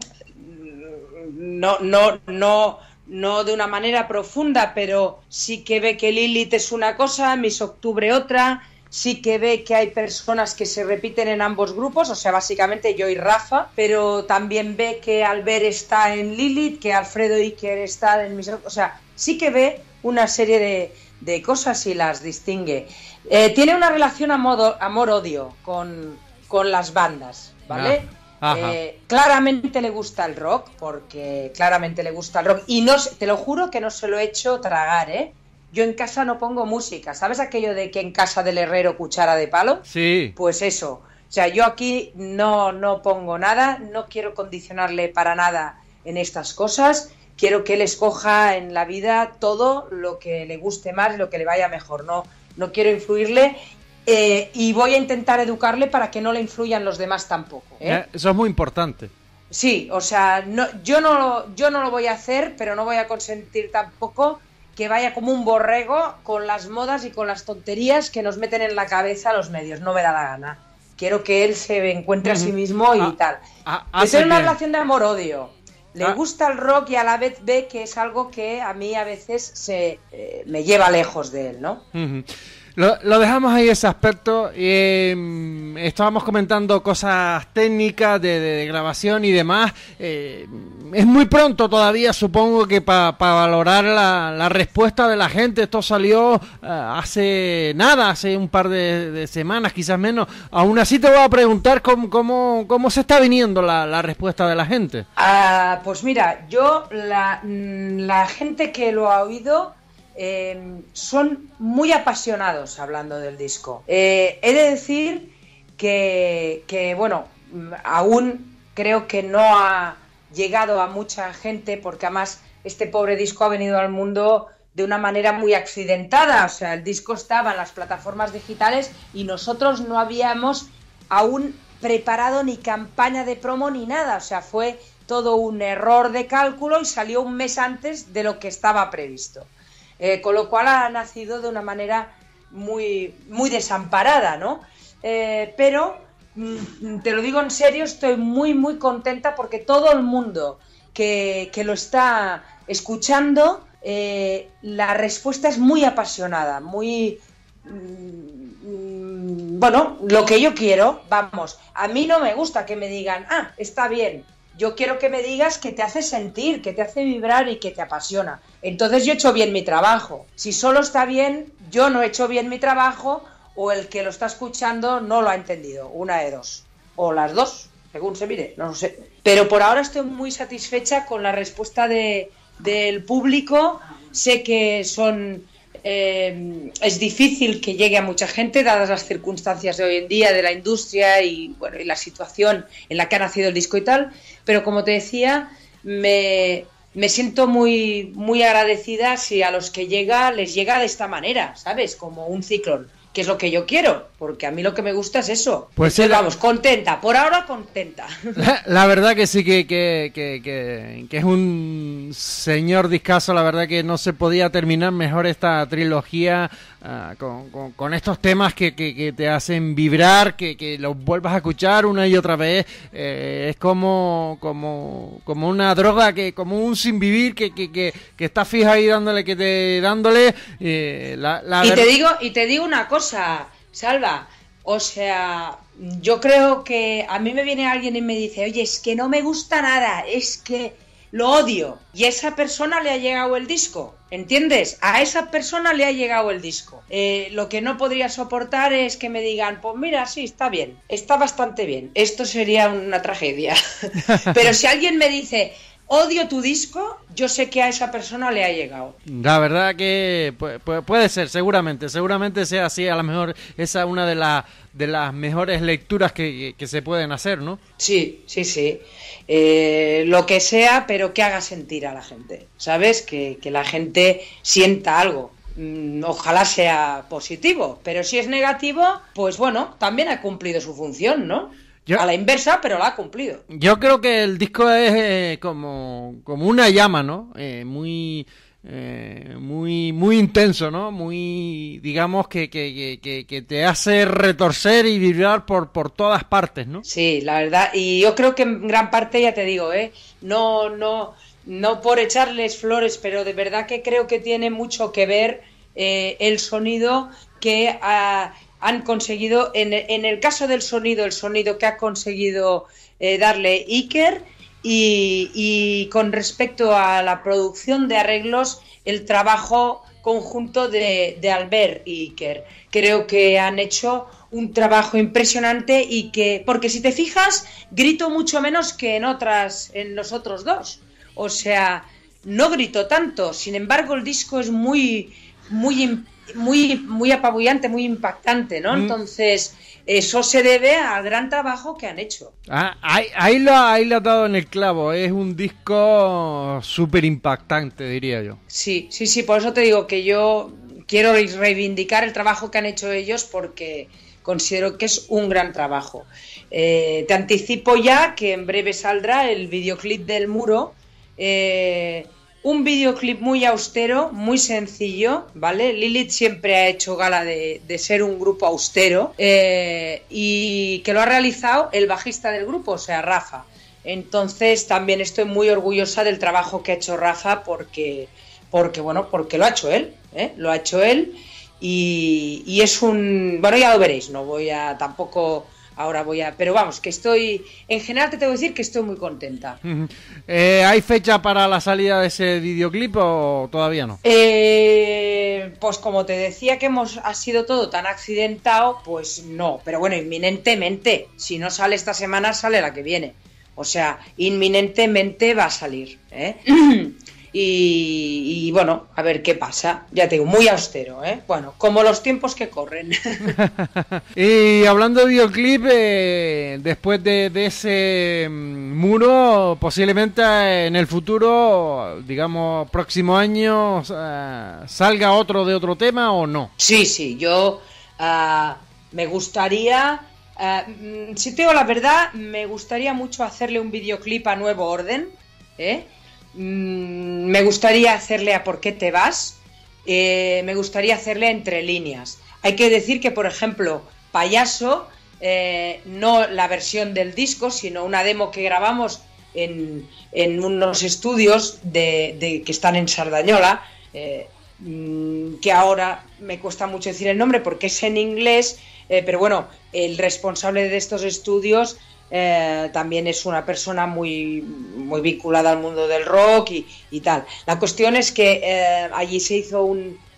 no, no, no no de una manera profunda, pero sí que ve que Lilith es una cosa, Miss Octubre otra, sí que ve que hay personas que se repiten en ambos grupos, o sea, básicamente yo y Rafa, pero también ve que Albert está en Lilith, que Alfredo y Iker está en mis... O sea, sí que ve una serie de, cosas y las distingue. Eh, tiene una relación amor-odio con, con las bandas, ¿vale? Ah. Eh, claramente le gusta el rock, porque claramente le gusta el rock. Y no, te lo juro que no se lo he hecho tragar, ¿eh? Yo en casa no pongo música. ¿Sabes aquello de que en casa del herrero cuchara de palo? Sí. Pues eso. O sea, yo aquí no, no pongo nada, no quiero condicionarle para nada en estas cosas. Quiero que él escoja en la vida todo lo que le guste más, lo que le vaya mejor. No, no quiero influirle eh, y voy a intentar educarle para que no le influyan los demás tampoco. ¿eh? Eh, eso es muy importante. Sí, o sea, yo, no, yo no lo voy a hacer, pero no voy a consentir tampoco que vaya como un borrego con las modas y con las tonterías que nos meten en la cabeza los medios. No me da la gana. Quiero que él se encuentre a sí mismo y ah, tal. Ah, es una relación de amor-odio. Le ah. gusta el rock y a la vez ve que es algo que a mí a veces se me lleva lejos de él, ¿no? Lo, lo, dejamos ahí ese aspecto. Em, estábamos comentando cosas técnicas de, grabación y demás. Eh, es muy pronto todavía, supongo, que para valorar la, respuesta de la gente. Esto salió eh, hace nada, hace un par de, semanas, quizás menos. Aún así te voy a preguntar cómo, cómo, cómo se está viniendo la, respuesta de la gente. Ah, pues mira, yo, la mm, gente que lo ha oído Em, son muy apasionados hablando del disco. Eh, he de decir que, que, bueno, mm, aún creo que no ha llegado a mucha gente porque además este pobre disco ha venido al mundo de una manera muy accidentada. O sea, el disco estaba en las plataformas digitales y nosotros no habíamos aún preparado ni campaña de promo ni nada. O sea, fue todo un error de cálculo y salió un mes antes de lo que estaba previsto. Eh, con lo cual ha nacido de una manera muy, muy desamparada, ¿no? Eh, pero mm, te lo digo en serio, estoy muy, muy contenta porque todo el mundo que, lo está escuchando, eh, la respuesta es muy apasionada, muy... Mm, mm, bueno, lo que yo quiero, vamos, a mí no me gusta que me digan, ah, está bien, yo quiero que me digas que te hace sentir, que te hace vibrar y que te apasiona. Entonces yo he hecho bien mi trabajo. Si solo está bien, yo no he hecho bien mi trabajo o el que lo está escuchando no lo ha entendido. Una de dos. O las dos, según se mire, no sé. Pero por ahora estoy muy satisfecha con la respuesta del público. Sé que son eh, es difícil que llegue a mucha gente, dadas las circunstancias de hoy en día, de la industria y, la situación en la que ha nacido el disco y tal. Pero como te decía, me, me siento muy, muy agradecida si a los que llega les llega de esta manera, ¿sabes? Como un ciclón que es lo que yo quiero, porque a mí lo que me gusta es eso. Pues vamos, contenta, por ahora contenta. <laughs> La, verdad que sí, que, que, que, que, es un señor discaso la verdad que no se podía terminar mejor esta trilogía Ah, con, estos temas que, te hacen vibrar, que, los vuelvas a escuchar una y otra vez. Eh, es como, como, como una droga, que, como un sin vivir que, que, que, está fija ahí dándole, que te dándole. Eh, y, te digo, y te digo una cosa, Salva. O sea, yo creo que a mí me viene alguien y me dice, oye, es que no me gusta nada, es que lo odio. Y a esa persona le ha llegado el disco. ¿Entiendes? A esa persona le ha llegado el disco. Eh, lo que no podría soportar es que me digan, pues mira, sí, está bien, está bastante bien. Esto sería una tragedia. <laughs> Pero si alguien me dice, odio tu disco, yo sé que a esa persona le ha llegado. La verdad que puede ser, seguramente, seguramente sea así, a lo mejor esa es una de, de las mejores lecturas que, que se pueden hacer, ¿no? Sí, sí, sí eh, lo que sea, pero que haga sentir a la gente, ¿sabes? Que, la gente sienta algo. Mm, ojalá sea positivo, pero si es negativo, pues bueno, también ha cumplido su función, ¿no? a la inversa, pero la ha cumplido. Yo creo que el disco es eh, como, una llama, ¿no? Eh, muy eh, muy, muy intenso, ¿no? Muy, digamos, que, que, te hace retorcer y vibrar por, por todas partes, ¿no? Sí, la verdad, y yo creo que en gran parte, ya te digo, ¿eh? No, no, no por echarles flores, pero de verdad que creo que tiene mucho que ver eh, el sonido que ah, han conseguido, en, el caso del sonido, el sonido que ha conseguido eh, darle Iker y, con respecto a la producción de arreglos, el trabajo conjunto de, Albert y Iker. Creo que han hecho un trabajo impresionante y que, porque si te fijas, grito mucho menos que en otras, en los otros dos. O sea, no grito tanto. Sin embargo, el disco es muy, muy, muy, muy apabullante, muy impactante, ¿no? Mm. Entonces, eso se debe al gran trabajo que han hecho. Ah, ahí, lo, ahí lo dado en el clavo, es un disco súper impactante, diría yo. Sí, sí, sí, por eso te digo que yo quiero reivindicar el trabajo que han hecho ellos porque considero que es un gran trabajo. Eh, te anticipo ya que en breve saldrá el videoclip del muro. Eh, un videoclip muy austero, muy sencillo, ¿vale? Lilith siempre ha hecho gala de, ser un grupo austero eh, y que lo ha realizado el bajista del grupo, o sea, Rafa. Entonces también estoy muy orgullosa del trabajo que ha hecho Rafa porque, porque bueno, porque lo ha hecho él, ¿eh? lo ha hecho él y, y, es un, bueno, ya lo veréis, no voy a tampoco ahora voy a... Pero vamos, que estoy... En general te tengo que decir que estoy muy contenta. Eh, ¿Hay fecha para la salida de ese videoclip o todavía no? Eh, pues como te decía que hemos, ha sido todo tan accidentado, pues no. Pero bueno, inminentemente. Si no sale esta semana, sale la que viene. O sea, inminentemente va a salir. ¿eh? <clears throat> Y, bueno, a ver qué pasa. Ya te digo, muy austero, ¿eh? Bueno, como los tiempos que corren. <laughs> y hablando de videoclip, eh, después de, ese mm, muro, posiblemente en el futuro, digamos, próximo año, salga otro de otro tema o no. Sí, sí, yo ah, me gustaría... Ah, mm, si te digo la verdad, me gustaría mucho hacerle un videoclip a Nuevo Orden, ¿eh? Mm, me gustaría hacerle a ¿Por qué te vas? Eh, me gustaría hacerle Entre líneas. Hay que decir que, por ejemplo, Payaso, eh, no la versión del disco, sino una demo que grabamos en, unos estudios de, que están en Sardañola, eh, mm, que ahora me cuesta mucho decir el nombre porque es en inglés, pero bueno, el responsable de estos estudios eh, también es una persona muy, muy vinculada al mundo del rock y, tal. La cuestión es que eh, allí se hizo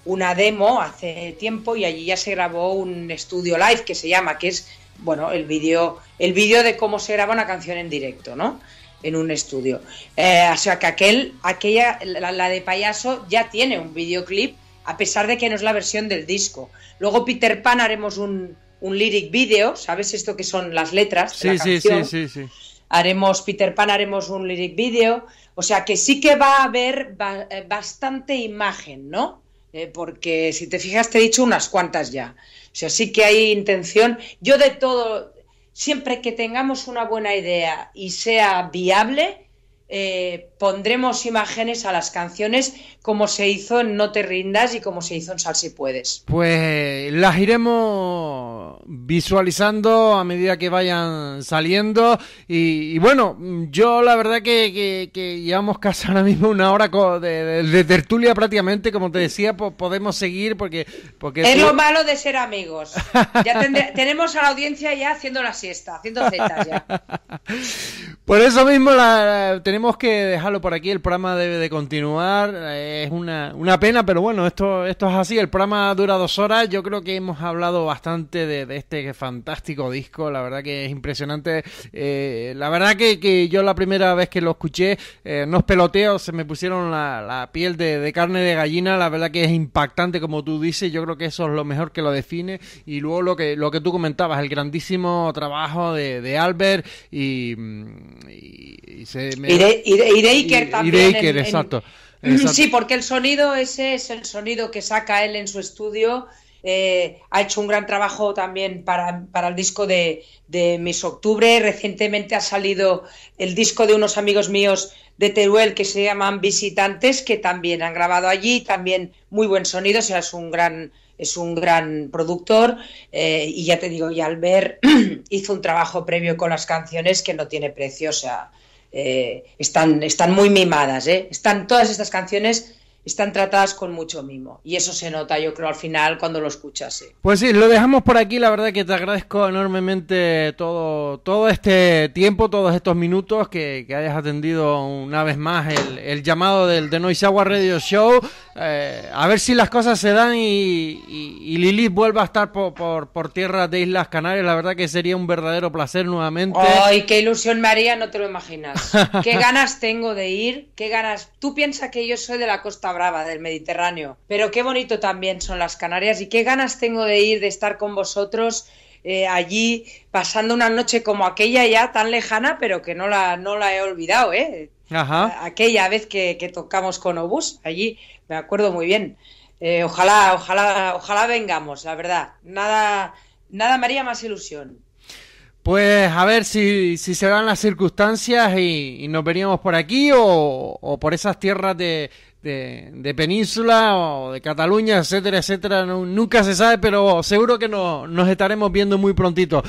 una demo hace tiempo y allí ya se grabó un estudio live que se llama, que es bueno, el vídeo el vídeo de cómo se graba una canción en directo, ¿no? En un estudio. Eh, o sea que aquel, aquella, la de payaso ya tiene un videoclip, a pesar de que no es la versión del disco. Luego Peter Pan haremos un, un lyric video, ¿sabes esto que son las letras? De sí, canción? sí, sí, sí, Haremos Peter Pan, haremos un lyric video, o sea que sí que va a haber eh, bastante imagen, ¿no? Eh, porque si te fijas te he dicho unas cuantas ya. O sea, sí que hay intención. Yo de todo, siempre que tengamos una buena idea y sea viable, eh, pondremos imágenes a las canciones como se hizo en No te rindas y como se hizo en Sal si puedes. Pues las iremos visualizando a medida que vayan saliendo y, bueno, yo la verdad que, llevamos casi ahora mismo una hora de, tertulia prácticamente, como te decía, podemos seguir porque... porque es lo malo de ser amigos. <laughs> tenemos a la audiencia ya haciendo la siesta, haciendo zetas ya. Por eso mismo la tenemos que dejarlo por aquí. El programa debe de continuar. Eh, es una, una pena, pero bueno, esto, esto es así. El programa dura dos horas. Yo creo que hemos hablado bastante de, este fantástico disco. La verdad que es impresionante. Eh, la verdad que, yo la primera vez que lo escuché, eh, es peloteo, se me pusieron la, piel de, carne de gallina. La verdad que es impactante, como tú dices. Yo creo que eso es lo mejor que lo define. Y luego lo que, lo que tú comentabas, el grandísimo trabajo de, Albert mm, y se me y de, Iker también. exacto, <clears throat> Sí, porque el sonido ese es el sonido que saca él en su estudio. Eh, ha hecho un gran trabajo también para, para el disco de, de, Mis Octubre. Recientemente ha salido el disco de unos amigos míos de Teruel que se llaman Visitantes, que también han grabado allí, también muy buen sonido, o sea, es un gran, es un gran productor. Eh, y ya te digo, y Albert <clears throat> hizo un trabajo previo con las canciones que no tiene precio, o sea, eh, están, están muy mimadas, ¿eh? Están todas estas canciones están tratadas con mucho mimo. Y eso se nota, yo creo, al final cuando lo escuchas. Pues sí, lo dejamos por aquí. La verdad que te agradezco enormemente todo, todo este tiempo, todos estos minutos que, hayas atendido una vez más el, llamado del de Noise Agua Radio Show. Eh, a ver si las cosas se dan y, y, Lilith vuelva a estar por, por, tierra de Islas Canarias. La verdad que sería un verdadero placer nuevamente. ¡Ay, qué ilusión, María! No te lo imaginas. <laughs> ¡Qué ganas tengo de ir! ¡Qué ganas! Tú piensas que yo soy de la costa brava del Mediterráneo. Pero qué bonito también son las Canarias y qué ganas tengo de ir, de estar con vosotros. Eh, allí pasando una noche como aquella ya tan lejana, pero que no la, no la he olvidado, ¿eh? Ajá. Aquella vez que, tocamos con Obús, allí me acuerdo muy bien. Eh, ojalá, ojalá, ojalá vengamos, la verdad. Nada, nada me haría más ilusión. Pues a ver si, si se dan las circunstancias y, nos veríamos por aquí o por esas tierras de, de, Península o de Cataluña, etcétera, etcétera. nunca se sabe, pero seguro que nos estaremos viendo muy prontito.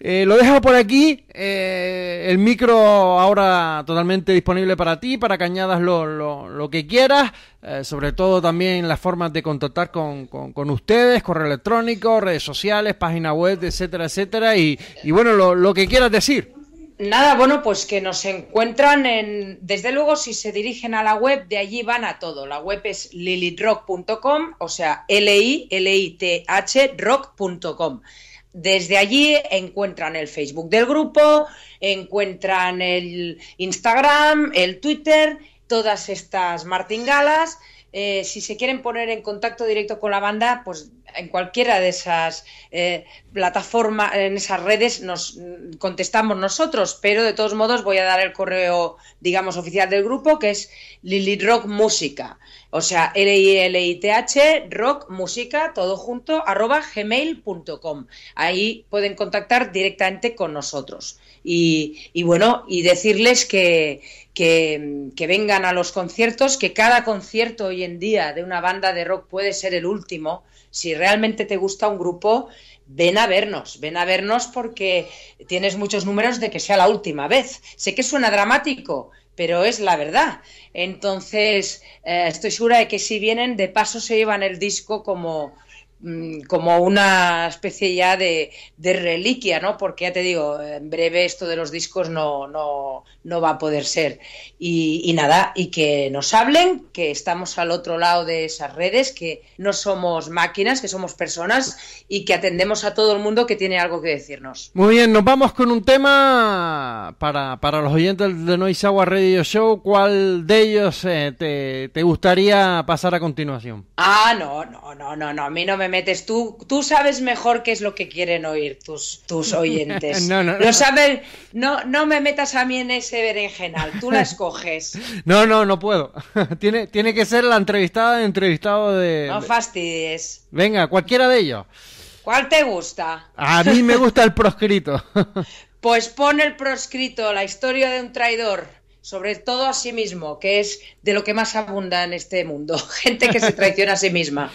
Eh, lo dejo por aquí. Eh, el micro ahora totalmente disponible para ti, para que añadas lo, lo, que quieras. Eh, sobre todo también las formas de contactar con, ustedes, correo electrónico, redes sociales, página web, etcétera, etcétera. Y, bueno, lo, lo que quieras decir. Nada, bueno, pues que nos encuentran en, desde luego, si se dirigen a la web, de allí van a todo. La web es lilitrock.com, o sea, L-I-L-I-T-H rock.com. Desde allí encuentran el Facebook del grupo, encuentran el Instagram, el Twitter, todas estas martingalas. Eh, si se quieren poner en contacto directo con la banda, pues en cualquiera de esas eh, plataformas, en esas redes, nos mm, contestamos nosotros, pero de todos modos voy a dar el correo, digamos, oficial del grupo, que es Lilith Rock Música. O sea, L-I-L-I-T-H, rock, música, todo junto, arroba gmail.com. Ahí pueden contactar directamente con nosotros. Y, bueno, y decirles que, que, vengan a los conciertos, que cada concierto hoy en día de una banda de rock puede ser el último, si realmente te gusta un grupo, ven a vernos, ven a vernos porque tienes muchos números de que sea la última vez. Sé que suena dramático, pero es la verdad. Entonces, eh, estoy segura de que si vienen, de paso se llevan el disco como, Mm, como una especie ya de, reliquia, ¿no? Porque ya te digo, en breve esto de los discos no, no, no va a poder ser. Y, nada, y que nos hablen, que estamos al otro lado de esas redes, que no somos máquinas, que somos personas y que atendemos a todo el mundo que tiene algo que decirnos. Muy bien, nos vamos con un tema para, para los oyentes de agua Radio Show. ¿Cuál de ellos eh, te, gustaría pasar a continuación? Ah, no, no, no, no, no, a mí no me metes. Tú, tú sabes mejor qué es lo que quieren oír tus, tus oyentes. <laughs> no, no, no, no me metas a mí en ese berenjenal. Tú la escoges. <laughs> no, no, no puedo. <laughs> tiene, tiene que ser la entrevistada de entrevistado de. No fastidies. Venga, cualquiera de ellos. ¿Cuál te gusta? A mí me gusta el proscrito. pues pon el proscrito, la historia de un traidor sobre todo a sí mismo, que es de lo que más abunda en este mundo, gente que se traiciona a sí misma.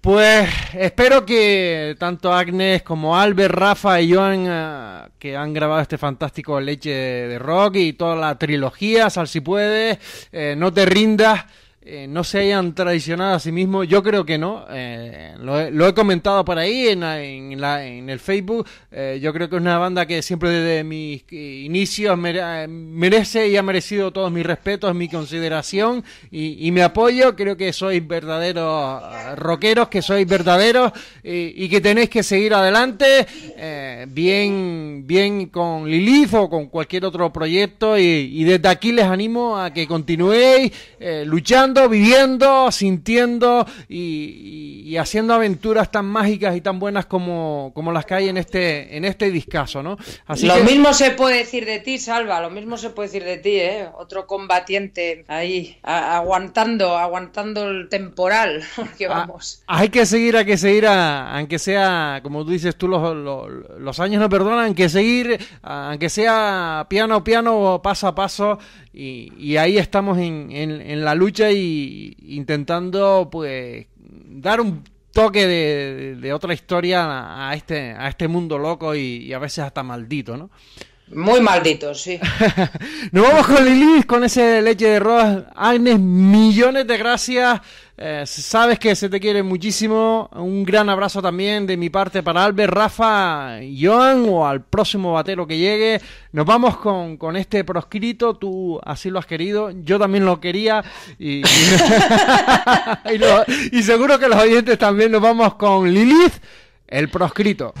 Pues espero que tanto Agnes como Albert, Rafa y Joan, eh, que han grabado este fantástico Leche de Rock y toda la trilogía, Sal si puedes, eh, no te rindas. Eh, no se hayan traicionado a sí mismos. Yo creo que no. Eh, lo, he, comentado por ahí en, en, el Facebook. Eh, yo creo que es una banda que siempre desde mis inicios merece y ha merecido todos mis respetos, mi consideración y, mi apoyo. Creo que sois verdaderos rockeros, que sois verdaderos y, que tenéis que seguir adelante bien, bien con Lilith o con cualquier otro proyecto. Y, y, desde aquí les animo a que continuéis luchando viviendo, sintiendo y, haciendo aventuras tan mágicas y tan buenas como, las que hay en este, en este discazo, ¿no? lo mismo se puede decir de ti, Salva, lo mismo se puede decir de ti, ¿eh? Otro combatiente ahí, aguantando, aguantando el temporal, <laughs> que ah, vamos. hay que seguir, hay que seguir, aunque sea, como tú dices tú, los, años no perdonan, que seguir, aunque sea piano, piano, paso a paso y, ahí estamos en, en, la lucha y intentando pues dar un toque de, otra historia a este, a este mundo loco y, y, a veces hasta maldito, ¿no? Muy malditos, sí. <laughs> Nos vamos con Lilith, con ese leche de rojas. Agnes, millones de gracias. Eh, sabes que se te quiere muchísimo. Un gran abrazo también de mi parte para Albert, Rafa, Joan o al próximo batero que llegue. Nos vamos con, con este proscrito. Tú así lo has querido. Yo también lo quería. Y, y <laughs> seguro que los oyentes también nos vamos con Lilith, el proscrito.